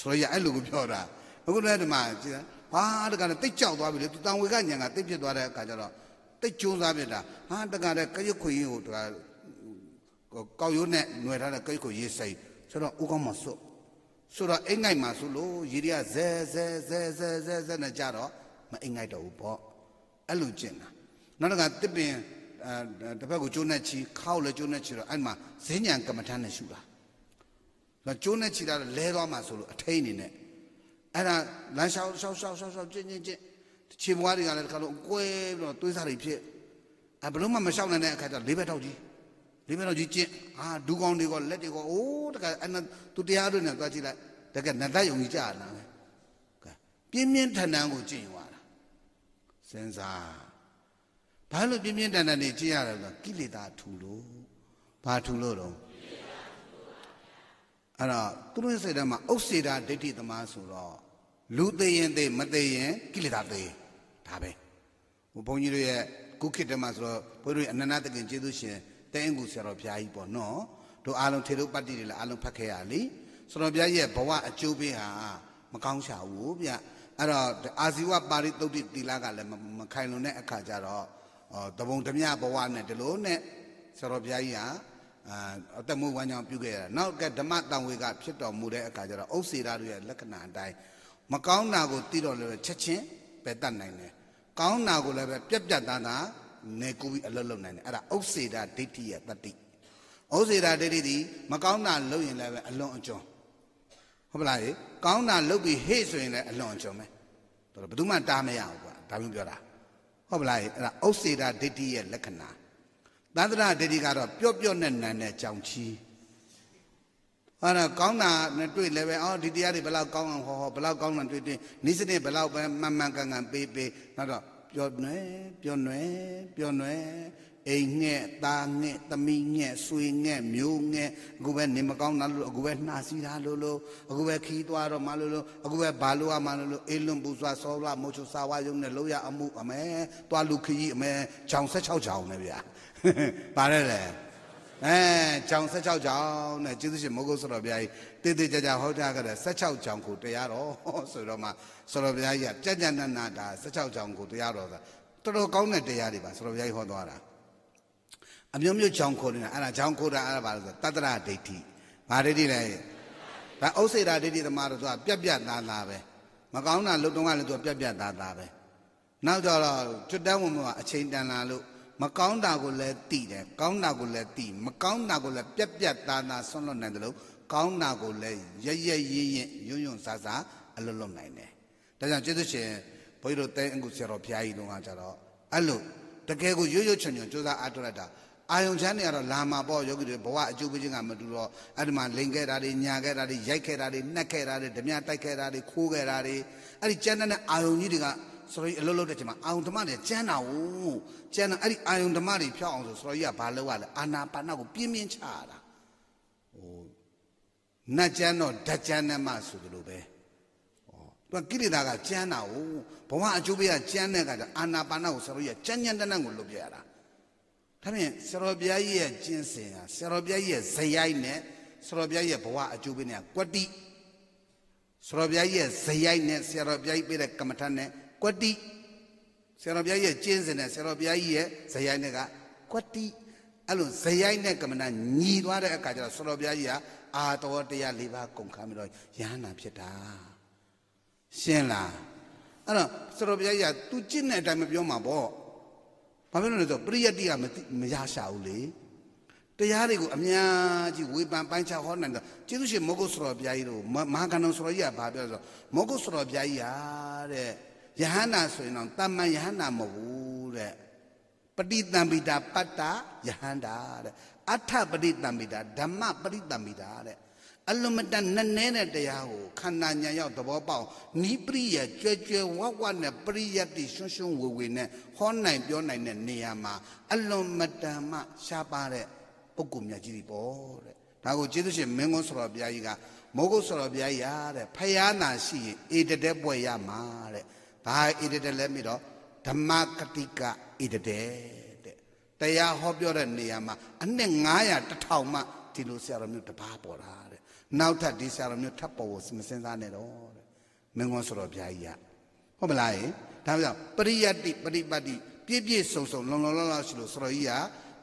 [SPEAKER 1] ဆိုတော့ရအဲ့လိုကိုပြောတာအခုလည်းဒီမှာကြည့်ဘာတကလည်းတိတ်ကြောက်သွားပြီလေသူတန်ဝေကညာကတိတ်ဖြစ်သွားတဲ့အခါကျတော့တိတ်ကျုံးစားဖြစ်တာဟာတကလည်းကရုတ်ခွေကြီးကိုတကကောက်ရိုးနဲ့ຫນွယ်ထားတဲ့ကရုတ်ခွေရေးဆိုင်ဆိုတော့ဦးကောင်းမစွတ်ဆိုတော့အိမ်ငိုက်မှာဆိုလို့ရေတွေကဇဲဇဲဇဲဇဲဇဲဇဲနဲ့ကြတော့မအိမ်ငိုက်တော့ဘူးပေါ့အဲ့လိုကျင့်တာနောက်တကတစ်ပင်အဲတစ်ဖက်ကိုကျိုးနဲ့ချီခောက်လည်းကျိုးနဲ့ချီတော့အဲ့မှာဈဉ္ဉံကမ္မထမ်းနဲ့ရှူတာဆိုတော့ကျိုးနဲ့ချီတာလဲသွားမှာဆိုလို့အထိန်နေနဲ့အဲ့ဒါလမ်းလျှောက်လျှောက်လျှောက်လျှောက်ကျင့်ကျင့်ကျင့်ခြေမွားတွေကလည်းတခါတော့ကွဲပြီးတော့သွေးစားတွေဖြစ်အဲဘလို့မှမလျှောက်နိုင်တဲ့အခါကျလေးဘက်ထောက်ကြီးလေးဘက်ထောက်ကြီးကျင့်အာဒူးကောင်းတွေကလက်တွေကအိုးတခါအဲ့ဒါသူတရားတွေနဲ့သွားကြည့်လိုက်တကယ်နတ်သက်ယုံကြီးကြာလာမယ်ကဲပြင်းပြင်းထန်ထန်ကိုကျင့်ရတာစဉ်းစားဘာလို့ပြင်းပြင်းထန်ထန်နေကျင့်ရတယ်လဲကိလေသာထူလို့ဘာထူလို့တော့အဲ့တော့သူတို့စိတ်ထဲမှာဥစ္စေတာဒိဋ္ဌိသမားဆိုတော့လူသေးရင်သေးမသေးရင်ကိလေသာသေးဒါပဲဟိုဘုန်းကြီးတို့ရဲ့ကုခိတ္တမဆိုတော့ဘုရားရဲ့အနန္တတကင်ကျေးဇူးရှင်တဲအင်ကူဆရာတော်ဘုရားကြီးပေါ့နော်တို့အားလုံးထေရုပတ္တိတွေလည်းအားလုံးဖတ်ခဲ့ရလीဆရာတော်ဘုရားရဲ့ဘဝအကျိုးပေးဟာမကောင်းချဘူးဗျအဲ့တော့အာဇီဝပါရိသုတ်တိသီလကလည်းမခိုင်လုံတဲ့အခါကျတော့တပုံဓမြဘဝနဲ့ဒီလိုနဲ့ဆရာတော်ဘုရားကြီးဟာအာအတ္တမဝဉ္ဇောင်ပြုခဲ့ရတာနောက်ကဓမ္မတံဝေကဖြစ်တော်မူတဲ့အခါကျတော့ဥစ္စေရာတို့ရဲ့လက္ခဏာအတိုင်းမကောင်းတာကိုသိတော့လည်းချက်ချင်းပယ်တတ်နိုင်တယ်ကောင်းတာကိုလည်းပဲပြက်ပြက်သားသားနေကူပြီးအလုပ်လုပ်နိုင်တယ်အဲ့ဒါဥစေတာဒိဋ္ဌိရဲ့တတိဥစေတာဒိဋ္ဌိဒီမကောင်းတာလုပ်ရင်လည်းပဲအလွန်အကျွံဟုတ်ပလားလေကောင်းတာလုပ်ပြီးဟေ့ဆိုရင်လည်းအလွန်အကျွံပဲတော်ဘယ်သူမှတားမရဘူးကွာဒါမျိုးပြောတာဟုတ်ပလားလေအဲ့ဒါဥစေတာဒိဋ္ဌိရဲ့လက္ခဏာသန္တရာဒိဋ္ဌိကတော့ပျော့ပျော့နဲ့နန်တဲ့ကြောင်ချီးအဲ့ဒါကောင်းတာနဲ့တွေ့လည်းပဲအော်ဒီတရားတွေဘလောက်ကောင်းအောင်ဟောဟောဘလောက်ကောင်းတာတွေ့တွေ့နိစ္စနဲ့ဘလောက်ပဲမှန်မှန်ကန်ကန်ပေးပေးနောက်တော့ပြောနွယ်ပြောနွယ်ပြောနွယ်အိမ်ငှက်သားငှက်သမီးငှက်ဆွေငှက်မျိုးငှက်အခုပဲနေမကောင်းတာလို့အခုပဲနှာစီးတာလို့လို့အခုပဲခီးသွားတော့မလို့လို့အခုပဲဘာလို့ရမလို့လို့အေလွန်ပူစွာစောလာမောချုစာဝါယုံနဲ့လောက်ရအမှုအမဲသွားလူခီးအမဲဂျောင်၁၆ဂျောင်နဲ့ဗျာပါတယ်လေအဲကြောင်16ကြောင်နဲ့ကျေးဇူးရှင်မိုးကုတ်ဆော်တော်ဘုရားကြီးတည်တည်ကြကြဟောကြားခဲ့တဲ့16ကြောင်ကိုတရားတော်ဆိုတော့မှဆော်တော်ဘုရားကြီးကကြကြနနာဒါ16ကြောင်ကိုတရားတော်ဆိုတာတော်တော်ကောင်းတဲ့တရားတွေပါဆော်တော်ဘုရားကြီးဟောသွားတာအမျိုးမျိုးကြောင်ခိုးနေတာအဲ့ဒါကြောင်ခိုးတာအဲ့ဒါပါလို့ဆိုတတ္တရဒိဋ္ဌိဘာဒိဋ္ဌိလဲဒါဥစေတာဒိဋ္ဌိသမားတို့ကပြက်ပြက်သားသားပဲမကောင်းတာလုပ်တော့လည်းသူကပြက်ပြက်သားသားပဲနောက်ကြတော့ကျွတ်တန်းဝင်မှာအချိန်တန်လာလို့မကောင်းတာကိုလည်းတည်တယ်ကောင်းတာကိုလည်းတည်မကောင်းတာကိုလည်းပြက်ပြက်သားသားဆွန့်လွတ်နိုင်တယ်လို့ကောင်းတာကိုလည်းရရရင်ရင်ညွန့်ညွန့်ဆာဆာအလွတ်လွတ်နိုင်တယ်ဒါကြောင့်ကျေးဇူးရှင်ဘုန်းကြီးတို့တဲအင်ကုဆရာတော်ဘုရားကြီးတို့ကကြတော့အဲ့လိုတကယ်ကိုရွရွချွန်ချွန်စူးစမ်းအားထုတ်ရတာအာယုံချမ်းနေရတော့လာမှာပေါ့ယောဂီတွေဘဝအကျိုးပေးခြင်းကမတူတော့အဲ့ဒီမှာလိန်ခဲ့တာတွေညာခဲ့တာတွေရိုက်ခဲ့တာတွေနှက်ခဲ့တာတွေဓမြတိုက်ခဲ့တာတွေခိုးခဲ့တာတွေအဲ့ဒီကျန်တဲ့အာယုံကြီးတွေကစောရကြီးအလုပ်လုပ်တဲ့ချိန်မှာအာယုံဓမ္မတွေကျမ်းတာဟိုကျမ်းတာအဲ့ဒီအာယုံဓမ္မတွေဖြောက်အောင်ဆိုစောရကြီးကဘာလုပ်ရလဲအာနာပါနကိုပြင်းပြင်းချရတာဟိုနတ်ကျမ်းတော့ဓာတ်ကျမ်းနဲ့မှဆိုသလိုပဲဟောသူကကိရိတာကကျမ်းတာဟိုဘဝအကျိုးပေးကကျမ်းတဲ့ကအာနာပါနကိုစောရကြီးကကျမ်းကျမ်းတန်းတန်းကိုလုပ်ပြရတာဒါဖြင့်ဆရာတော်ဘုရားကြီးရဲ့ကျင့်စဉ်ဟာဆရာတော်ဘုရားကြီးရဲ့ဇယိုက်နဲ့ဆရာတော်ဘုရားကြီးရဲ့ဘဝအကျိုးပေးနေတာကွတိဆရာတော်ဘုရားကြီးရဲ့ဇယိုက်နဲ့ဆရာတော်ဘုရားကြီးပေးတဲ့ကမ္မထနဲ့ကွတ်တိဆရာတော်ဘုရားကြီးရဲ့ကျင်းစင်နဲ့ဆရာတော်ဘုရားကြီးရဲ့ဇယိုင်းတွေကကွတ်တိအဲ့လိုဇယိုင်းနဲ့ကမ္မနာညီသွားတဲ့အခါကျတော့ဆရာတော်ဘုရားကြီးကအာတော်တရား၄ပါးကုန်ခံပြီးတော့ယဟနာဖြစ်တာရှင်းလားအဲ့တော့ဆရာတော်ဘုရားကြီးကသူကျင့်တဲ့အတိုင်းမပြောမှာပေါ့ဘာဖြစ်လို့လဲဆိုပရိယတ္တိကမရရှာဘူးလေတရားတွေကိုအများကြီးဝေဖန်ပိုင်းခြားဟောနိုင်တာကျေးဇူးရှင်မောဂုဆရာဘုရားကြီးတို့မဟာကဏ္ဍဆရာကြီးကဘာပြောလဲဆိုမောဂုဆရာဘုရားကြီးဟာတဲ့ယဟန္တာဆိုရင်တော့တာမန်ယဟန္တာမဟုတ်ဘူးတဲ့ပฏิတံပိတာပတ္တယဟန္တာတဲ့အထပฏิတံပိတာဓမ္မပฏิတံပိတာတဲ့အလွန်မတန်နဲ့နဲတဲ့တရားကိုခန္ဓာညာရောက်သဘောပေါက်နိပရိယကြွယ်ကြွယ်ဝဝနဲ့ပရိယတ်တိရွှွှွှွှဝေဝေနဲ့ဟောနိုင်ပြောနိုင်တဲ့နေရာမှာအလွန်မတန်မှရှားပါတဲ့ပုဂ္ဂိုလ်များကြီးတွေပေါ့တဲ့ဒါကိုကျေးဇူးရှင်မင်းကုန်းဆောတော်ဘုရားကြီးကမောဂုတ်ဆောတော်ဘုရားကြီးရတဲ့ဖယားနာရှိရင်အေတတဲ့ပွဲရမှာတဲ့ဘာဣဒတဲ့လဲမိတော့ဓမ္မကတိကဣဒတဲ့တဲ့တရားဟောပြောတဲ့နေရာမှာအနှစ်900တထောင်မှဒီလိုဆရာတော်မျိုးတပါးပေါ်တာတဲ့နောက်ထပ်ဒီဆရာတော်မျိုးထပ်ပေါ်ဖို့မစဉ်းစားနဲ့တော့တဲ့မင်းကောဆိုတော်ဘုရားကြီးကဟုတ်မလားယဒါကြောင့်ပရိယတ်တိပရိပတ်တိပြည့်ပြည့်စုံစုံလုံလုံလောက်လောက်ရှိလို့ဆိုတော်ကြီးက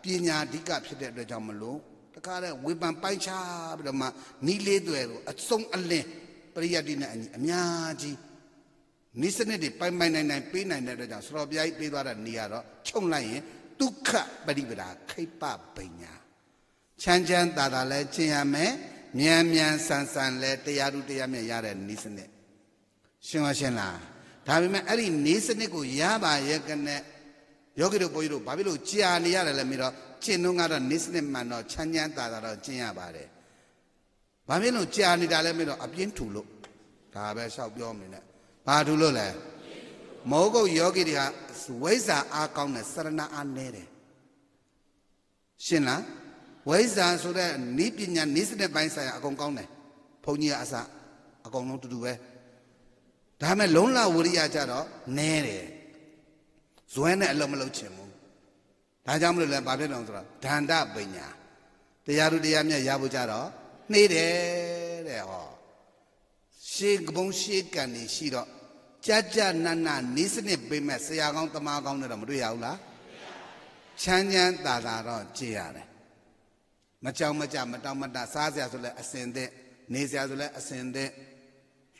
[SPEAKER 1] ပညာအဓိကဖြစ်တဲ့အတွက်ကြောင့်မလို့တခါတည်းဝေပန်ပိုင်းချပြီးတော့မှနီးလေးတွေတို့အစုံအလင်းပရိယတ်တိနဲ့အညီအများကြီးနိစနစ်တွေပိုင်ပိုင်နိုင်နိုင်ပေးနိုင်တဲ့အတွက်ကြောင့်ဆရာဘုရားကြီးပေးသွားတဲ့နေရာတော့ခြုံလိုက်ရင်ဒုက္ခပရိပဒါခိပ္ပပညာချမ်းချမ်းသာသာလဲကျင့်ရမယ်မြန်မြန်ဆန်ဆန်လဲတရားဓုတရားမြတ်ရတဲ့နိစနစ်ရှင်းပါရှင်းလားဒါပေမဲ့အဲ့ဒီနိစနစ်ကိုရပါရဲ့ကနဲ့ယောဂီတို့ဘုန်းကြီးတို့ဘာဖြစ်လို့ကြာနေရတယ်လဲမေးတော့ကျင့်တော့ကတော့နိစနစ်မှန်တော့ချမ်းချမ်းသာသာတော့ကျင့်ရပါတယ်ဘာဖြစ်လို့ကြာနေတာလဲမေးတော့အပြင်းထူလို့ဒါပဲလျှောက်ပြောနေတယ်ဘာထူလို့လဲမောဂုတ်ယောဂီတွေဟာဝိဇ္ဇာအားကောင်းတဲ့စရဏအားနည်းတယ်ရှင်းလားဝိဇ္ဇာဆိုတဲ့နိပညာနိစ္စတဲ့ပိုင်းဆိုင်ရာအကုန်ကောင်းတယ်ဘုန်းကြီးကအစအကုန်လုံးတူတူပဲဒါမဲ့လုံလဝိရိယကြတော့နည်းတယ်ဇွဲနဲ့အလုံးမလုံးချင်ဘူးဒါကြောင့်မလို့လဲဘာဖြစ်တော့ဆိုတော့ဒန္တပညာတရားတို့တရားမြတ်ရဖို့ကြတော့နှေးတယ်တဲ့ဟောရှေးကပုံရှေးကံနေရှိတော့ကြကြနနနီးစနစ်ပေးမဲ့ဆရာကောင်းတမားကောင်းတွေတော့မတွေ့ရဘူးလားချမ်းချမ်းသာသာတော့ကြည်ရတယ်မကြောက်မကြမတောင့်မတစားစရာဆိုလဲအစင်သက်နေစရာဆိုလဲအစင်သက်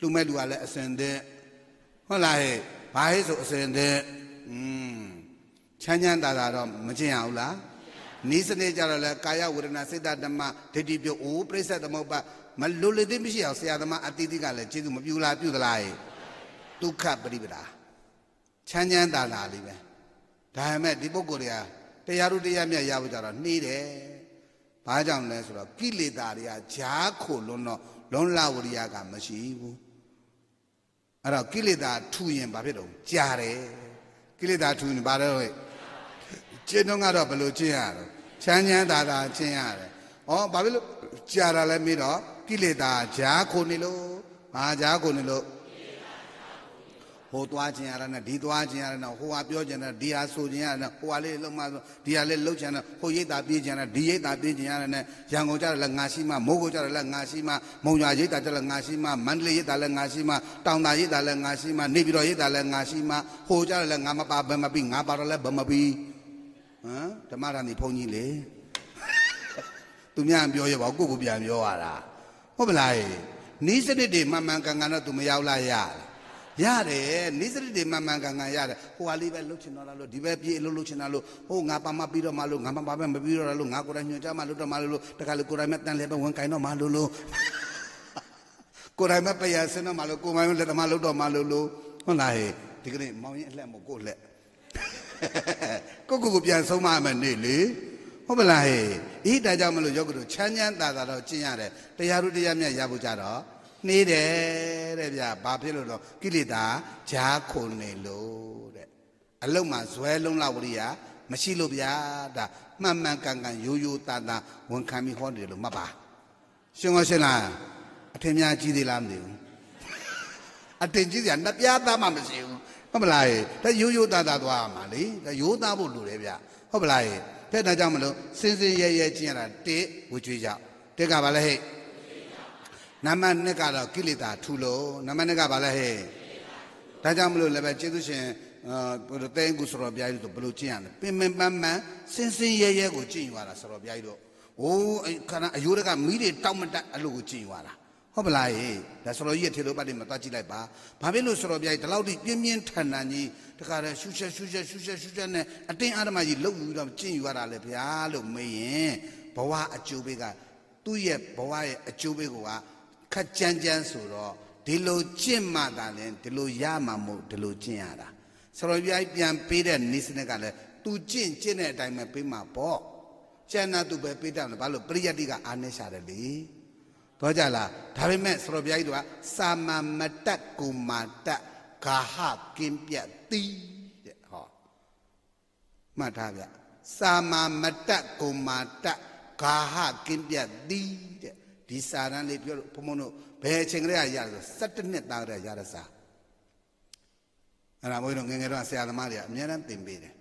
[SPEAKER 1] လှူမဲ့လူကလည်းအစင်သက်ဟုတ်လားဟဲ့ဘာဟဲ့ဆိုအစင်သက်อืมချမ်းချမ်းသာသာတော့မကျင်ရဘူးလားနီးစနစ်ကြတော့လဲကာယဝေဒနာစိတ်ဓမ္မဒိဋ္ဌိပြုအိုးပြိဿသမုပ္ပါမလွတ်လည်သိမရှိအောင်ဆရာသမားအတိတိကလည်းကျေးဇူးမပြုလားပြုသလားဟဲ့ဒုက္ခပရိပဒါချမ်းချမ်းသာသာလေးပဲဒါပေမဲ့ဒီပုဂ္ဂိုလ်တွေကတရားတို့တရားမြတ်ရဖို့ကြတော့နှီးတယ်ဘာကြောင့်လဲဆိုတော့ကိလေသာတွေကဈာခိုလွန်းတော့လွန်းလာဝရိယကမရှိဘူးအဲ့တော့ကိလေသာထူရင်ဘာဖြစ်တော့ကြာတယ်ကိလေသာထူရင်ဘာလဲကျင့်တော့ကတော့ဘယ်လိုကျင့်ရတော့ချမ်းချမ်းသာသာကျင့်ရတယ်။ဩဘာဖြစ်လို့ကြာတာလဲမေးတော့ကိလေသာဈာခုန်နေလို့ငါဈာခုန်နေလို့ဟိုသွားခြင်းရတာနဲ့ဒီသွားခြင်းရတာနဲ့ဟိုဟာပြောခြင်းနဲ့ဒီဟာဆိုခြင်းရတာနဲ့ဟိုဟာလေးလှုပ်မှဆိုဒီဟာလေးလှုပ်ခြင်းနဲ့ဟိုရိတ်တာပြေးခြင်းနဲ့ဒီရိတ်တာပြေးခြင်းရတာနဲ့ရန်ကုန်ကျတော့လည်းငါရှိမှမိုးကိုကျတော့လည်းငါရှိမှမုံရွာရိတ်တာကျတော့လည်းငါရှိမှမန္တလေးရိတ်တာလည်းငါရှိမှတောင်သာရိတ်တာလည်းငါရှိမှနေပြည်တော်ရိတ်တာလည်းငါရှိမှဟိုကျတော့လည်းငါမပါဘယ်မပြီးငါပါတော့လည်းဘယ်မပြီးဟမ်ဓမ္မဒါနေဘုန်းကြီးလေသူများပြောရပါကိုကိုပြန်ပြောရတာဟုတ်ပလားနီးစနစ်တွေမှန်မှန်ကန်ကန်တော့သူမရောက်လာရလားရတယ်နိစ္စရတွေမှန်မှန်ကန်ကန်ရတယ်ဟိုဟာလေးပဲလှုပ်ချင်တော့လားလို့ဒီဘက်ပြေးလှုပ်လှုပ်ချင်တာလို့ဟိုငါပါမပြီးတော့မှလို့ငါမပါပဲမပြီးတော့လို့ငါကိုယ်တိုင်ညွှန်ကြားမှလို့တော့မှလို့တခါလေကိုယ်တိုင်မဲ့တန်လဲပဲဝန်ကင်တော့မှလို့လို့ကိုယ်တိုင်မဲ့ပယံစင်းတော့မှလို့ကိုယ်မိုင်းလက်သမားလှုပ်တော့မှလို့လို့ဟုတ်လားဟေးဒီကနေ့မောင်ရင်အလှက်မို့ကိုယ်လက်ကိုကိုကိုပြန်ဆုံးမမယ်နေလေဟုတ်မလားဟေးအေးဒါကြောင့်မလို့ယောဂတို့ချမ်းချမ်းသာသာတော့ကျင့်ရတယ်တရားတို့တရားမြတ်ရဖို့ကြတော့နှေးတယ်တဲ့ဗျာဘာဖြစ်လို့တော့ကိလေသာဂျားခုန်နေလို့တဲ့အလုံးမှာဇွဲလုံးလောက်ဝရိယမရှိလို့ဗျာဒါမှန်မှန်ကန်ကန်ရိုးရိုးသားသားဝန်ခံပြီးဟောနေတယ်လို့မှတ်ပါရှင်ကောရှင်လားအထင်များကြီးသေးလားမသိဘူးအတင်ကြီးစရာနှစ်ပြားသားမှမရှိဘူးဟုတ်မလားဒါရိုးရိုးသားသားသွားရမှာလေဒါရိုးသားဖို့လိုတယ်ဗျာဟုတ်မလားတဲ့ဒါကြောင့်မလို့စင်စင်ရဲရဲကျင့်ရတာတစ်ဝကြွေးကြောက်တစ်ကဘာလဲဟဲ့နံပါတ်2ကတော့ကိလေသာထူလို့နံပါတ်2ကဘာလဲဟဲ့ဒါကြောင့်မလို့လည်းပဲကျေးဇူးရှင်ဘုလိုတဲ့ကူစရောပြားကြီးတို့ဘလို့ကျင့်ရလဲပင်ပင်ပန်းပန်းစင်စင်ရဲရဲကိုကျင့်ယူရတာစရောပြားကြီးတို့အိုးခဏအယိုးတကမီးတွေတောက်မတက်အလိုကိုကျင့်ယူရတာဟုတ်ပလားဟေ့ဒါစရောကြီးရဲ့ထေလိုပတ်တွေမတွားကြည့်လိုက်ပါဘာဖြစ်လို့စရောပြားကြီးဒီလောက်ထိပြင်းပြင်းထန်ထန်ကြီးတခါတည်းရှူရှက်ရှူရှက်ရှူရှက်ရှူရှက်နဲ့အတင်းအဓမ္မကြီးလှုပ်ယူတော့ကျင့်ယူရတာလေဗျာလို့မေးရင်ဘဝအကျိုးပေးကသူ့ရဲ့ဘဝရဲ့အကျိုးပေးကိုကခက်ကြမ်းကြမ်းဆိုတော့ဒီလိုကျင့်မှသာလဲဒီလိုရမှာမဟုတ်ဒီလိုကျင့်ရတာဆရာပြိုင်ပြန်ပေးတဲ့နိစနစ်ကလည်းသူကျင့်ကျင့်တဲ့အတိုင်းပဲပေးမှာပေါ့ကျန်တာသူပဲပေးတယ်ဘာလို့ပရိယတ်တိကအာနေရှာတယ်လေတော့ကြလားဒါပေမဲ့ဆရာပြိုင်တို့ကစာမမတတ်ကုမာတတ်ဂါဟကင်းပြတ်တိတဲ့ဟောမှတ်ထားဗျစာမမတတ်ကုမာတတ်ဂါဟကင်းပြတ်တိတဲ့ဒီစာရန်လေးပြောလို့ဘုံဘုံတို့ဘယ်အချိန်ကလေးရရဆို17နှစ်သားကလေးရရစာအဲ့ဒါမို့လို့ငငယ်တော့ဆရာသမားတွေကအများအားသင်ပေးတယ်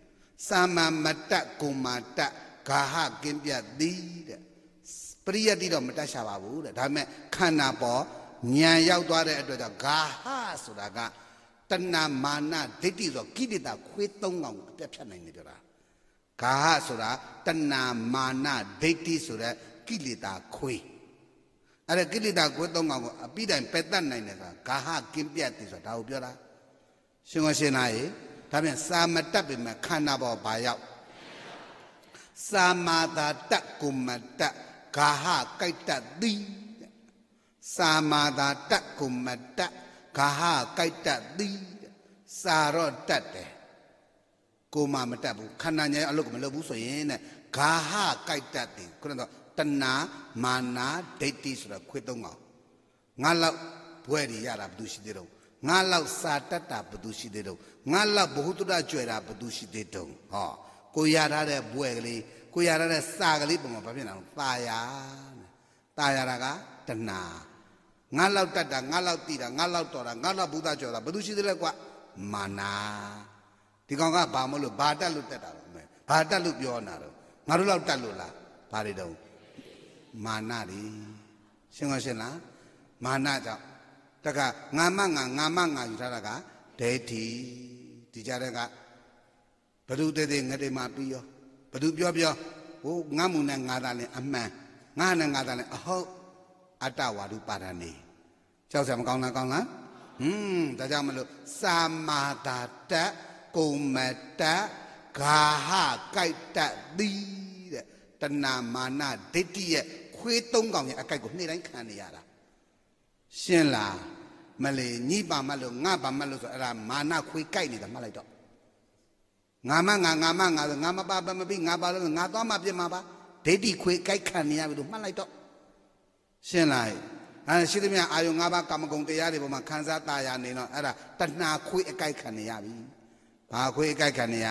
[SPEAKER 1] စာမမတ္တကုမာတ္တဂါဟကင်းပြသည်တဲ့ပရိယတ်တိတော့မတတ်ရှာပါဘူးတဲ့ဒါပေမဲ့ခန္ဓာပေါ်ဉာဏ်ရောက်သွားတဲ့အတွက်ကြောင့်ဂါဟဆိုတာကတဏမာနဒိဋ္ဌိဆိုကိဋ္တခွေး၃កောင်ပြတ်ဖြတ်နိုင်တယ်ပြောတာဂါဟဆိုတာတဏမာနဒိဋ္ဌိဆိုတဲ့ကိလေသာခွေးအဲ့ဒါကိလေသာကိုယ်သုံးကောင်ကိုအပိတိုင်ပယ်တတ်နိုင်တယ်ဆိုတာဂါဟကင်းပြတ်တယ်ဆိုတာဒါကိုပြောတာရှင်ကရှင်နာရေဒါပြန်စာမတတ်ပေမဲ့ခန္ဓာပေါ်ဘာရောက်စာမာသာတတ်ကုမတတ်ဂါဟကြိုက်တတ်သည်စာမာသာတတ်ကုမတတ်ဂါဟကြိုက်တတ်သည်စာတော့တတ်တယ်ကိုမမတတ်ဘူးခန္ဓာညာအလုပ်ကမလုပ်ဘူးဆိုရင်တဲ့ဂါဟကြိုက်တတ်တယ်ခုနကတဏမာနာဒိဋ္ဌိဆိုတာခွေသုံးကောင်ငါလောက်ဘွဲတွေရတာဘယ်သူရှိသေးတော့ငါလောက်စာတတ်တာဘယ်သူရှိသေးတော့ငါလောက်ဘ ഹു တ္တကြွယ်တာဘယ်သူရှိသေးတော့ဟောကိုရထားတဲ့ဘွဲကလေးကိုရထားတဲ့စာကလေးပုံမှာဘာဖြစ်လဲတော့ตายာတာယာတာကတဏငါလောက်တတ်တာငါလောက်တည်တာငါလောက်တော်တာငါလောက်ဘုဒ္ဓကျော်တာဘယ်သူရှိသေးလဲကွမာနာဒီကောင်ကဘာမလို့ဘာတတ်လို့တတ်တာလဲဘာတတ်လို့ပြောနေတာတော့ငါတို့လောက်တတ်လို့လားဘာတွေတော့မာနတွေရှင်းအောင်ရှင်းလားမာနကြောင့်တခါငါမငါငါမငါယူထားတာကဒိဋ္ဌိဒီကြတဲ့ကဘ누구တဲ့တဲ့ငတိမာပြီးရောဘ누구ပြောပြောဟိုငါမှုနဲ့ငါသားနဲ့အမှန်ငါနဲ့ငါသားနဲ့အဟုတ်အတ္တဝါဒုပါဒဏီကြောက်စရာမကောင်းလားကောင်းလားဟွန်းဒါကြောင့်မလို့စာမာတာတကုံမတဂါဟကြိုက်တသည်တဲ့တဏမာနဒိဋ္ဌိရဲ့ခွေးသုံးကောင်ရဲ့အကိုက်ကိုနေ့တိုင်းခံနေရတာရှင်းလားမလေညီပါမလို့ငါပါမလို့ဆိုအဲ့ဒါမာနခွေးကြိုက်နေတာမှတ်လိုက်တော့ငါမငါငါမငါဆိုငါမပါပါမပြီးငါပါလို့ငါသွားမှပြင်မှာပါဒိဋ္ဌိခွေးကြိုက်ခံနေရပြီလို့မှတ်လိုက်တော့ရှင်းလားအဲရှိသမျှအာယုံ၅ပါးကာမဂုဏ်တရားတွေပေါ်မှာခံစားตายနေတော့အဲ့ဒါတဏှာခွေးအကြိုက်ခံနေရပြီဘာခွေးအကြိုက်ခံနေရ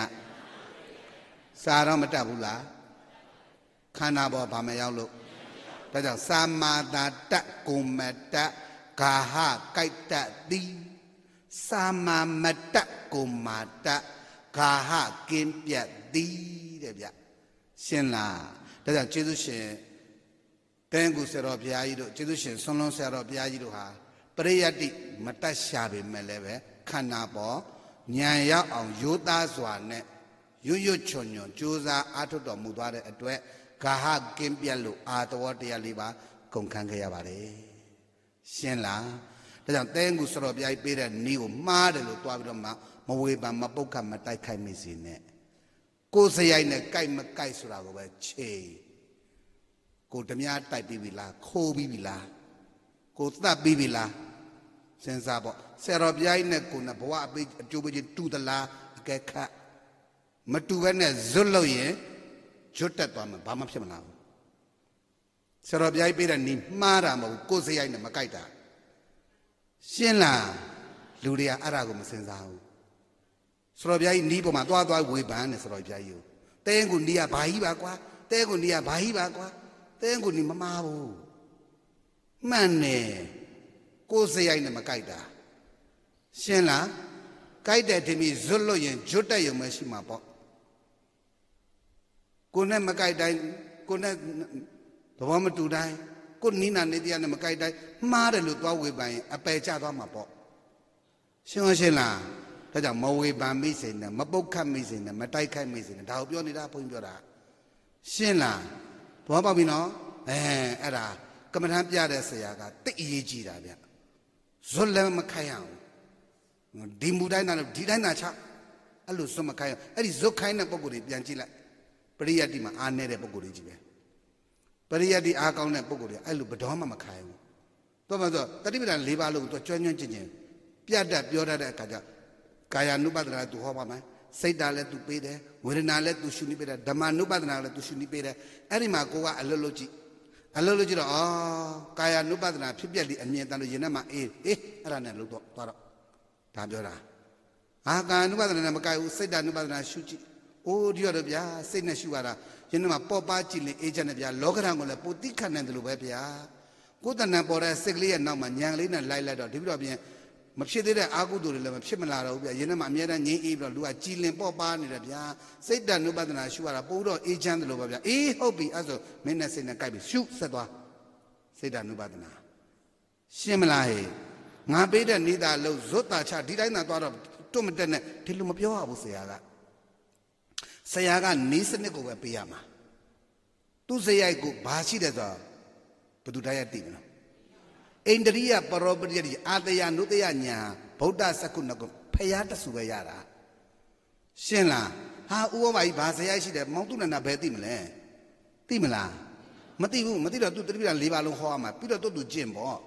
[SPEAKER 1] စာတော့မတတ်ဘူးလားခန္ဓာပေါ်ဘာမရောက်လို့ဒါကြောင့်စာမာတာတကုမတဂါဟကိုက်တတိစာမာမတကုမတဂါဟကင်းပြတ်သည်တဲ့ဗျရှင်းလားဒါကြောင့်ကျေးဇူးရှင်တန်ကူဆရာတော်ဘုရားကြီးတို့ကျေးဇူးရှင်ဆွန်လွန်ဆရာတော်ဘုရားကြီးတို့ဟာပရိယတ်တိမတတ်ရှာပေမဲ့လည်းပဲခန္ဓာပေါ်ဉာဏ်ရောက်အောင်ရိုးသားစွာနဲ့ရွရွချွန်ချွန်ကြိုးစားအားထုတ်တော်မူသွားတဲ့အတွက်ဂါဟကင်းပြတ်လို့အာတဝတရားလေးပါကုန်ခန်းခဲ့ရပါတယ်ရှင်းလားဒါကြောင့်တဲငူစတော်ပြိုက်ပေးတဲ့နီးကိုမှားတယ်လို့တွားပြီးတော့မှမဝေပန်မပုတ်ခတ်မတိုက်ခိုက်မိစေနဲ့ကိုယ်စရိုက်နဲ့ကြိုက်မကြိုက်ဆိုတာကိုပဲချိန်ကိုဓမြတိုက်ပြီးပြီလားခိုးပြီးပြီလားကိုသတ်ပြီးပြီလားစဉ်းစားပေါ့ဆရာတော်ပြိုက်နဲ့ကိုနဲ့ဘဝအပေးအကျိုးပေးခြင်းတူသလားအကဲခတ်မတူဘဲနဲ့ဇွတ်လို့ရင်ရွတ်တက်သွားမှဘာမှဖြစ်မလာဘူးဆရာတော်ပြိုက်ပေးတဲ့နီးမှားတာမဟုတ်ကိုယ်စရိုက်နဲ့မကြိုက်တာရှင်းလားလူတွေကအဲ့ဒါကိုမစင်စားဘူးဆရာတော်ပြိုက်နီးပေါ်မှာသွားသွားဝေဖန်တယ်ဆရာတော်ပြိုက်ယူတဲကူနီးကဘာကြီးပါကွာတဲကူနီးကဘာကြီးပါကွာတဲကူနီးမမားဘူးမှန်တယ်ကိုယ်စရိုက်နဲ့မကြိုက်တာရှင်းလားကြိုက်တယ်တင်ပြီးဇွတ်လွတ်ရင်ဂျွတ်တက်ရုံပဲရှိမှာပေါ့ကိုနဲ့မကြိုက်တိုင်းကိုနဲ့သဘောမတူတိုင်းကိုနိနာနေတရားနဲ့မကြိုက်တိုင်းမှားတယ်လို့သွားဝေပန်ရင်အပယ်ကျသွားမှာပေါ့ရှင်းရှင်းလားဒါကြောင့်မဝေပန်မိစေနဲ့မပုတ်ခတ်မိစေနဲ့မတိုက်ခိုက်မိစေနဲ့ဒါကိုပြောနေတာဘုန်းကြီးပြောတာရှင်းလားသဘောပေါက်ပြီနော်အဲအဲ့ဒါကမ္မထမ်းပြတဲ့ဆရာကတိတ်အရေးကြီးတာဗျဇွတ်လည်းမခိုက်ရအောင်ဒီမူတိုင်းတာဒီတိုင်းတာချအဲ့လိုဇွတ်မခိုက်အောင်အဲ့ဒီဇွတ်ခိုင်းတဲ့ပုံကိုယ်တွေပြန်ကြည့်လိုက်ရိယတ်တိမှာအားနေတဲ့ပုံကိုယ်တွေကြီးပဲပရိယတ်တိအားကောင်းတဲ့ပုံကိုယ်တွေအဲ့လိုဘတော်မှမခိုင်းဘူးသူမှဆိုတတိပဒ၄ပါးလုံးသူကျွမ်းကျွမ်းကျင်ကျင်ပြတ်တတ်ပြောတတ်တဲ့အခါကျကာယ ानु ပဒနာသူဟောပါမယ်စိတ်ဓာတ်လည်းသူပေးတယ်ဝေဒနာလည်းသူရှုနေပေးတယ်ဓမ္မ ानु ပဒနာလည်းသူရှုနေပေးတယ်အဲ့ဒီမှာကိုကအလွတ်လွတ်ကြည့်အလွတ်လွတ်ကြည့်တော့အော်ကာယ ानु ပဒနာဖြစ်ပျက်ပြီးအမြင်တန်လို့ရင်ထဲမှာအေးအေးအဲ့ဒါနဲ့လို့တော့သွားတော့ဒါပြောတာအာကာ ानु ပဒနာနဲ့မကိုက်ဘူးစိတ်ဓာတ် ानु ပဒနာရှုကြည့်အိုးဒီရတော့ဗျာစိတ်နဲ့ရှုရတာယနေ့မှာပေါ်ပါကြည့်ရင်အေးချမ်းတယ်ဗျာလောကဓာတ်ကိုလည်းပိုတိခတ်နိုင်တယ်လို့ပဲဗျာကိုယ်တဏ္ဏပေါ်တဲ့စိတ်ကလေးရဲ့နောက်မှာညံလေးနဲ့လိုက်လိုက်တော့ဒီပြတော့ပြင်မဖြစ်သေးတဲ့အာဟုတုတွေလည်းမဖြစ်မလာတော့ဘူးဗျာယနေ့မှာအများတန်းငြင်းအေးပြီးတော့လူကကြည်လင်ပေါ်ပါနေတယ်ဗျာစိတ်တဏှုပဒနာရှုရတာပိုတော့အေးချမ်းတယ်လို့ပဲဗျာအေးဟုတ်ပြီအဲ့ဆိုမင်းနဲ့စိတ်နဲ့ကြိုက်ပြီးရှုဆက်သွားစိတ်တဏှုပဒနာရှင်းမလားဟဲ့ငါပေးတဲ့နေတာလို့ဇွတ်တာချဒီတိုင်းသာသွားတော့တွတ်မတက်နဲ့ဒီလိုမပြောရဘူးဆရာကဆရာကနီးစနစ်ကိုပဲပေးရမှာသူစရိုက်ကိုဘာရှိတယ်ဆိုတာဘယ်သူတရားသိမလို့အိန္ဒြိယပရောပရိယအာတယနုတယညာဗုဒ္ဓစကုဏကုဖျားတဆူပဲရတာရှင်းလားဟာဥပမာကြီးဘာစရိုက်ရှိတယ်မောင်တုဏ္ဏဘယ်သိမလဲသိမလားမသိဘူးမသိတော့သူတတိပ္ပံ၄ပါးလုံးဟောရမှာပြီးတော့သူ့သူကျင့်ပေါ့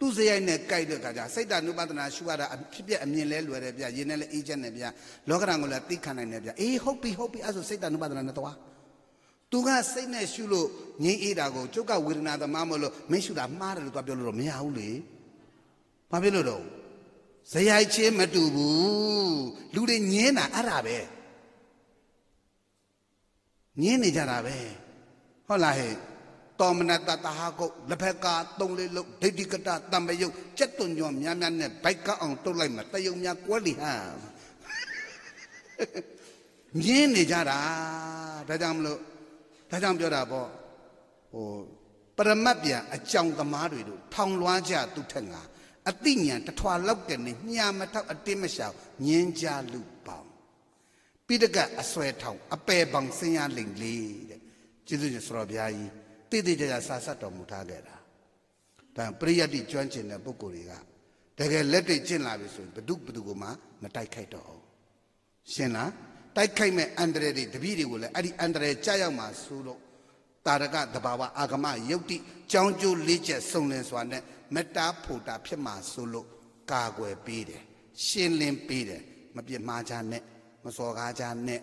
[SPEAKER 1] သူ့စရိုက်နဲ့ကြိုက်တဲ့ခါကျစိတ်တနုပဒနာရှုရတာဖြစ်ပြအမြင်လဲလွယ်တယ်ဗျရင်းနဲ့လဲအေးချက်နဲ့ဗျလောကရန်ကိုလည်းသိခံနိုင်တယ်ဗျအေးဟုတ်ပြီဟုတ်ပြီအဲ့ဆိုစိတ်တနုပဒနာနဲ့တော့သူကစိတ်နဲ့ရှုလို့ငြင်းအေးတာကိုကျုပ်ကဝေဒနာသမားမလို့မင်းရှုတာမှားတယ်လို့သူကပြောလို့တော့မရဘူးလေဘာဖြစ်လို့တော့ဇရိုက်ချင်းမတူဘူးလူတွေငင်းတာအဲ့ဒါပဲငင်းနေကြတာပဲဟုတ်လားဟဲ့တောမနတတဟာကုတ်လက်ဖက်ကသုံးလေးလုံးဒိဋ္ဌိကတတမယုတ်ကြက်သွညောများများနဲ့ဘိုက်ကအောင်တုတ်လိုက်မှာတယုံများကွဲလီဟမ်မြင်းနေကြတာဒါကြောင့်မလို့ဒါကြောင့်ပြောတာပေါ့ဟိုပရမတ်ပြန်အကြောင်းသမားတွေတို့ထောင်လွှားကြသူထက်ငါအတိညာတထွာလောက်တယ်နေညာမထောက်အတင်းမရှောင်ငင်းကြလူပေါင်းပိဋကအဆွဲထောင်အပယ်ပေါင်းဆင်းရလိမ့်လေတဲ့ကျေးဇူးရှင်ဆရာဘုရားကြီးတည်တည်ကြကြစာဆက်တော်မူထားခဲ့တာဒါပရိယတ်တိကျွမ်းကျင်တဲ့ပုဂ္ဂိုလ်တွေကတကယ်လက်တွေ့ကျင့်လာပြီဆိုရင်ဘဒုဘဒုကမှမတိုက်ခိုက်တော့အောင်ရှင်းလားတိုက်ခိုက်မဲ့အန္တရာယ်တွေတပည့်တွေကိုလည်းအဲ့ဒီအန္တရာယ်ကြာရောက်မှဆိုလို့တာရကတဘာဝအာဂမယုတ်တိကြောင်းကျိုးလေးချက်စုံလင်စွာနဲ့မတ္တာဖို့တာဖြစ်မှဆိုလို့ကာကွယ်ပေးတယ်ရှင်းလင်းပေးတယ်မပြစ်မှားကြနဲ့မစော်ကားကြနဲ့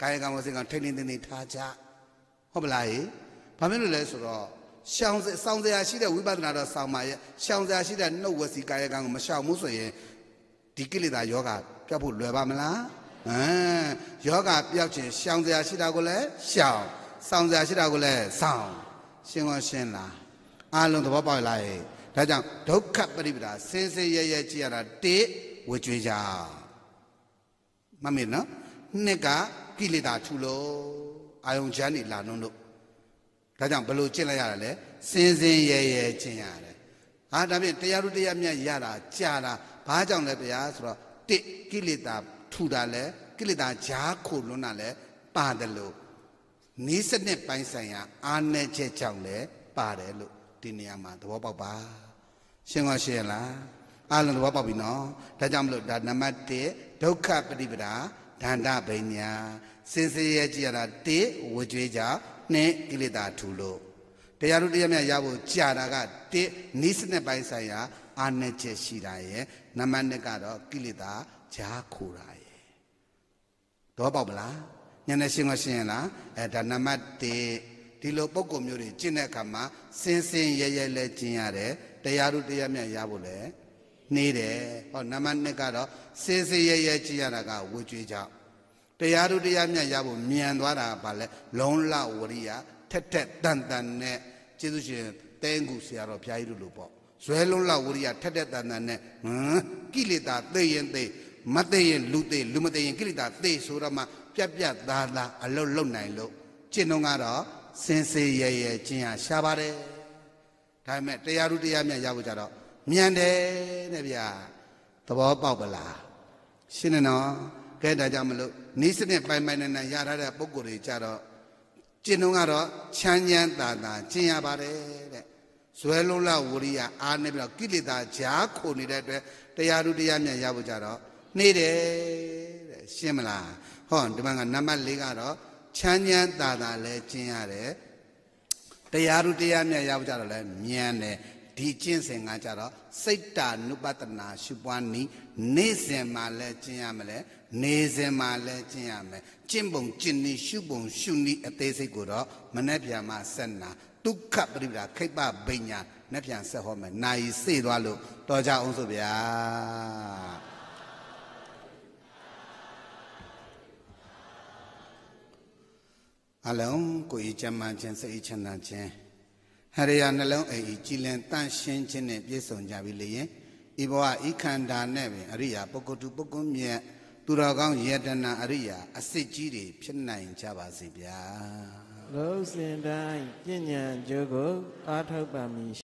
[SPEAKER 1] ကာယကံဝစီကံထိတ်ထိတ်ထိတ်ထားကြဟုတ်ပလားဟေးဘာဖြစ်လို့လဲဆိုတော့ရှောင်စောင်စရာရှိတဲ့ဝိပဿနာတော်ဆောင်ပါရဲ့ရှောင်စရာရှိတဲ့နှုတ်ဝစီကာယကံကိုမရှောင်ဘူးဆိုရင်ဒီကိလေသာယောဂပြတ်ဖို့လွယ်ပါမလားဟမ်ယောဂပျောက်ခြင်းရှောင်စရာရှိတာကိုလည်းရှောင်ဆောင်စရာရှိတာကိုလည်းဆောင်ရှင်းကောရှင်းလားအားလုံးသဘောပေါက်လားဟဲ့ဒါကြောင့်ဒုက္ခပရိပဒါစင်စင်ရဲရဲကြည့်ရတာတိဝကြွေးကြမမေ့နော်နှစ်ကကိလေသာထူလို့အာယုံချမ်းနေလာနှုံးလို့ဒါကြောင့်ဘလို့ကျင့်လိုက်ရတာလဲစင်စင်ရဲရဲကျင့်ရတယ်ဟာဒါဖြင့်တရားတို့တရားမြတ်ရတာကြာတာဘာကြောင့်လဲဗျာဆိုတော့တစ်ကိလေသာထူတာလဲကိလေသာဈာခုလွန်းတာလဲပါတယ်လို့နီးစနစ်ပိုင်းဆိုင်ရာအာနယ်ချက်ကြောင့်လဲပါတယ်လို့ဒီနေရာမှာသဘောပေါက်ပါရှင်းပါရှင်းလားအလုံးသဘောပေါက်ပြီနော်ဒါကြောင့်မလို့ဒါနံပါတ်1ဒုက္ခပฏิပဒါဒန္တဗိညာစင်စင်ရဲကြည်ရတာ1ဝကြွေးကြောင့်နှင်းကိလေသာထူလို့တရားတို့တရားမြတ်ရဖို့ကြာတာကတစ်နိစ္စနဲ့ပိုင်းဆိုင်ရာအာဏချက်ရှိတာရယ်နမနစ်ကတော့ကိလေသာဂျားခူတာရယ်တော့ပေါ့မလားညနေရှင်းကရှင်းရလားအဲဒါနမတစ်ဒီလိုပုံကုမျိုးတွေကျင့်တဲ့အခါမှာစင်စင်ရဲရဲလဲကျင့်ရတယ်တရားတို့တရားမြတ်ရဖို့လဲနေတယ်ဟောနမနစ်ကတော့စင်စင်ရဲရဲကျင့်ရတာကဝွကျွေးကြောင့်တရားတို့တရားမြတ်ရဖို့မြန်သွားတာပါလေလုံလဝရိယထက်ထက်တန်တန်နဲ့ကျေးဇူးရှင်တဲငူဆရာတော်ဘုရားကြီးတို့လိုပေါ့ဇွဲလုံးလဝရိယထက်ထက်တန်တန်နဲ့ဟမ်ကိလေသာသိရင်သိမသိရင်လူသိလူမသိရင်ကိလေသာသိဆိုတော့မှပြက်ပြက်သားသားအလုတ်လုံနိုင်လို့ကျင့်တော့ကတော့စင်စေရရကျင့်ရရှာပါတယ်ဒါပေမဲ့တရားတို့တရားမြတ်ရဖို့ကြတော့မြန်တယ်တဲ့ဗျာသဘောပေါက်ပလားရှင်းနေနော်ကဲဒါကြောင့်မလို့နီးစနစ်ပိုင်ပိုင်နဲ့နဲ့ရထားတဲ့ပုံကိုယ်တွေကြတော့ကျင့်တော့ကတော့ချမ်းချမ်းသာသာကျင့်ရပါတယ်တဲ့ဇွဲလုံးလဝရိယအားနဲ့ပြီးတော့ကိလေသာဂျားခုန်နေတဲ့အတွက်တရားဓုတရားမြတ်ရဖို့ကြတော့နေတယ်တဲ့ရှင်းမလားဟောဒီမှာကနံပါတ်၄ကတော့ချမ်းချမ်းသာသာလဲကျင့်ရတယ်တရားဓုတရားမြတ်ရဖို့ကြတော့လဲမြန်တယ်ဒီကျင့်စဉ်ကကြတော့စိတ်တာနုပတနာရှုပွားနည်းနေ့စဉ်မှာလဲကျင့်ရမလဲနေစဉ်မှာလည်းကျင့်ရမယ်ကျင့်ပုံကျင့်နည်းရှုပုံ ရှုနည်းအသေးစိတ်ကိုတော့မနှက်ပြန်မှာဆက်နာဒုက္ခပရိပဒါခိပ္ပဘိညာနှက်ပြန်ဆက်ဟောမယ်နိုင်စေသွားလို့တော်ကြအောင်ဆိုဗျာအလုံးကိုယ်ဤချမ်းသာခြင်းစိတ်ဤချမ်းသာခြင်းဟရိယာနှလုံးအိမ်ဤကြည်လင်တန့်ရှင်းခြင်းနဲ့ပြည့်စုံကြပြီလေရင်ဤဘဝဤခန္ဓာနဲ့ပင်အရိယာပုဂ္ဂတုပုဂ္ဂုမြတ်သူတော်ကောင်းယတနာအရိယာအစစ်ကြီးတွေဖြစ်နိုင်ကြပါစေဗျာလုံးစင်တိုင်းပညာကျိုးကိုအားထုတ်ပါမည်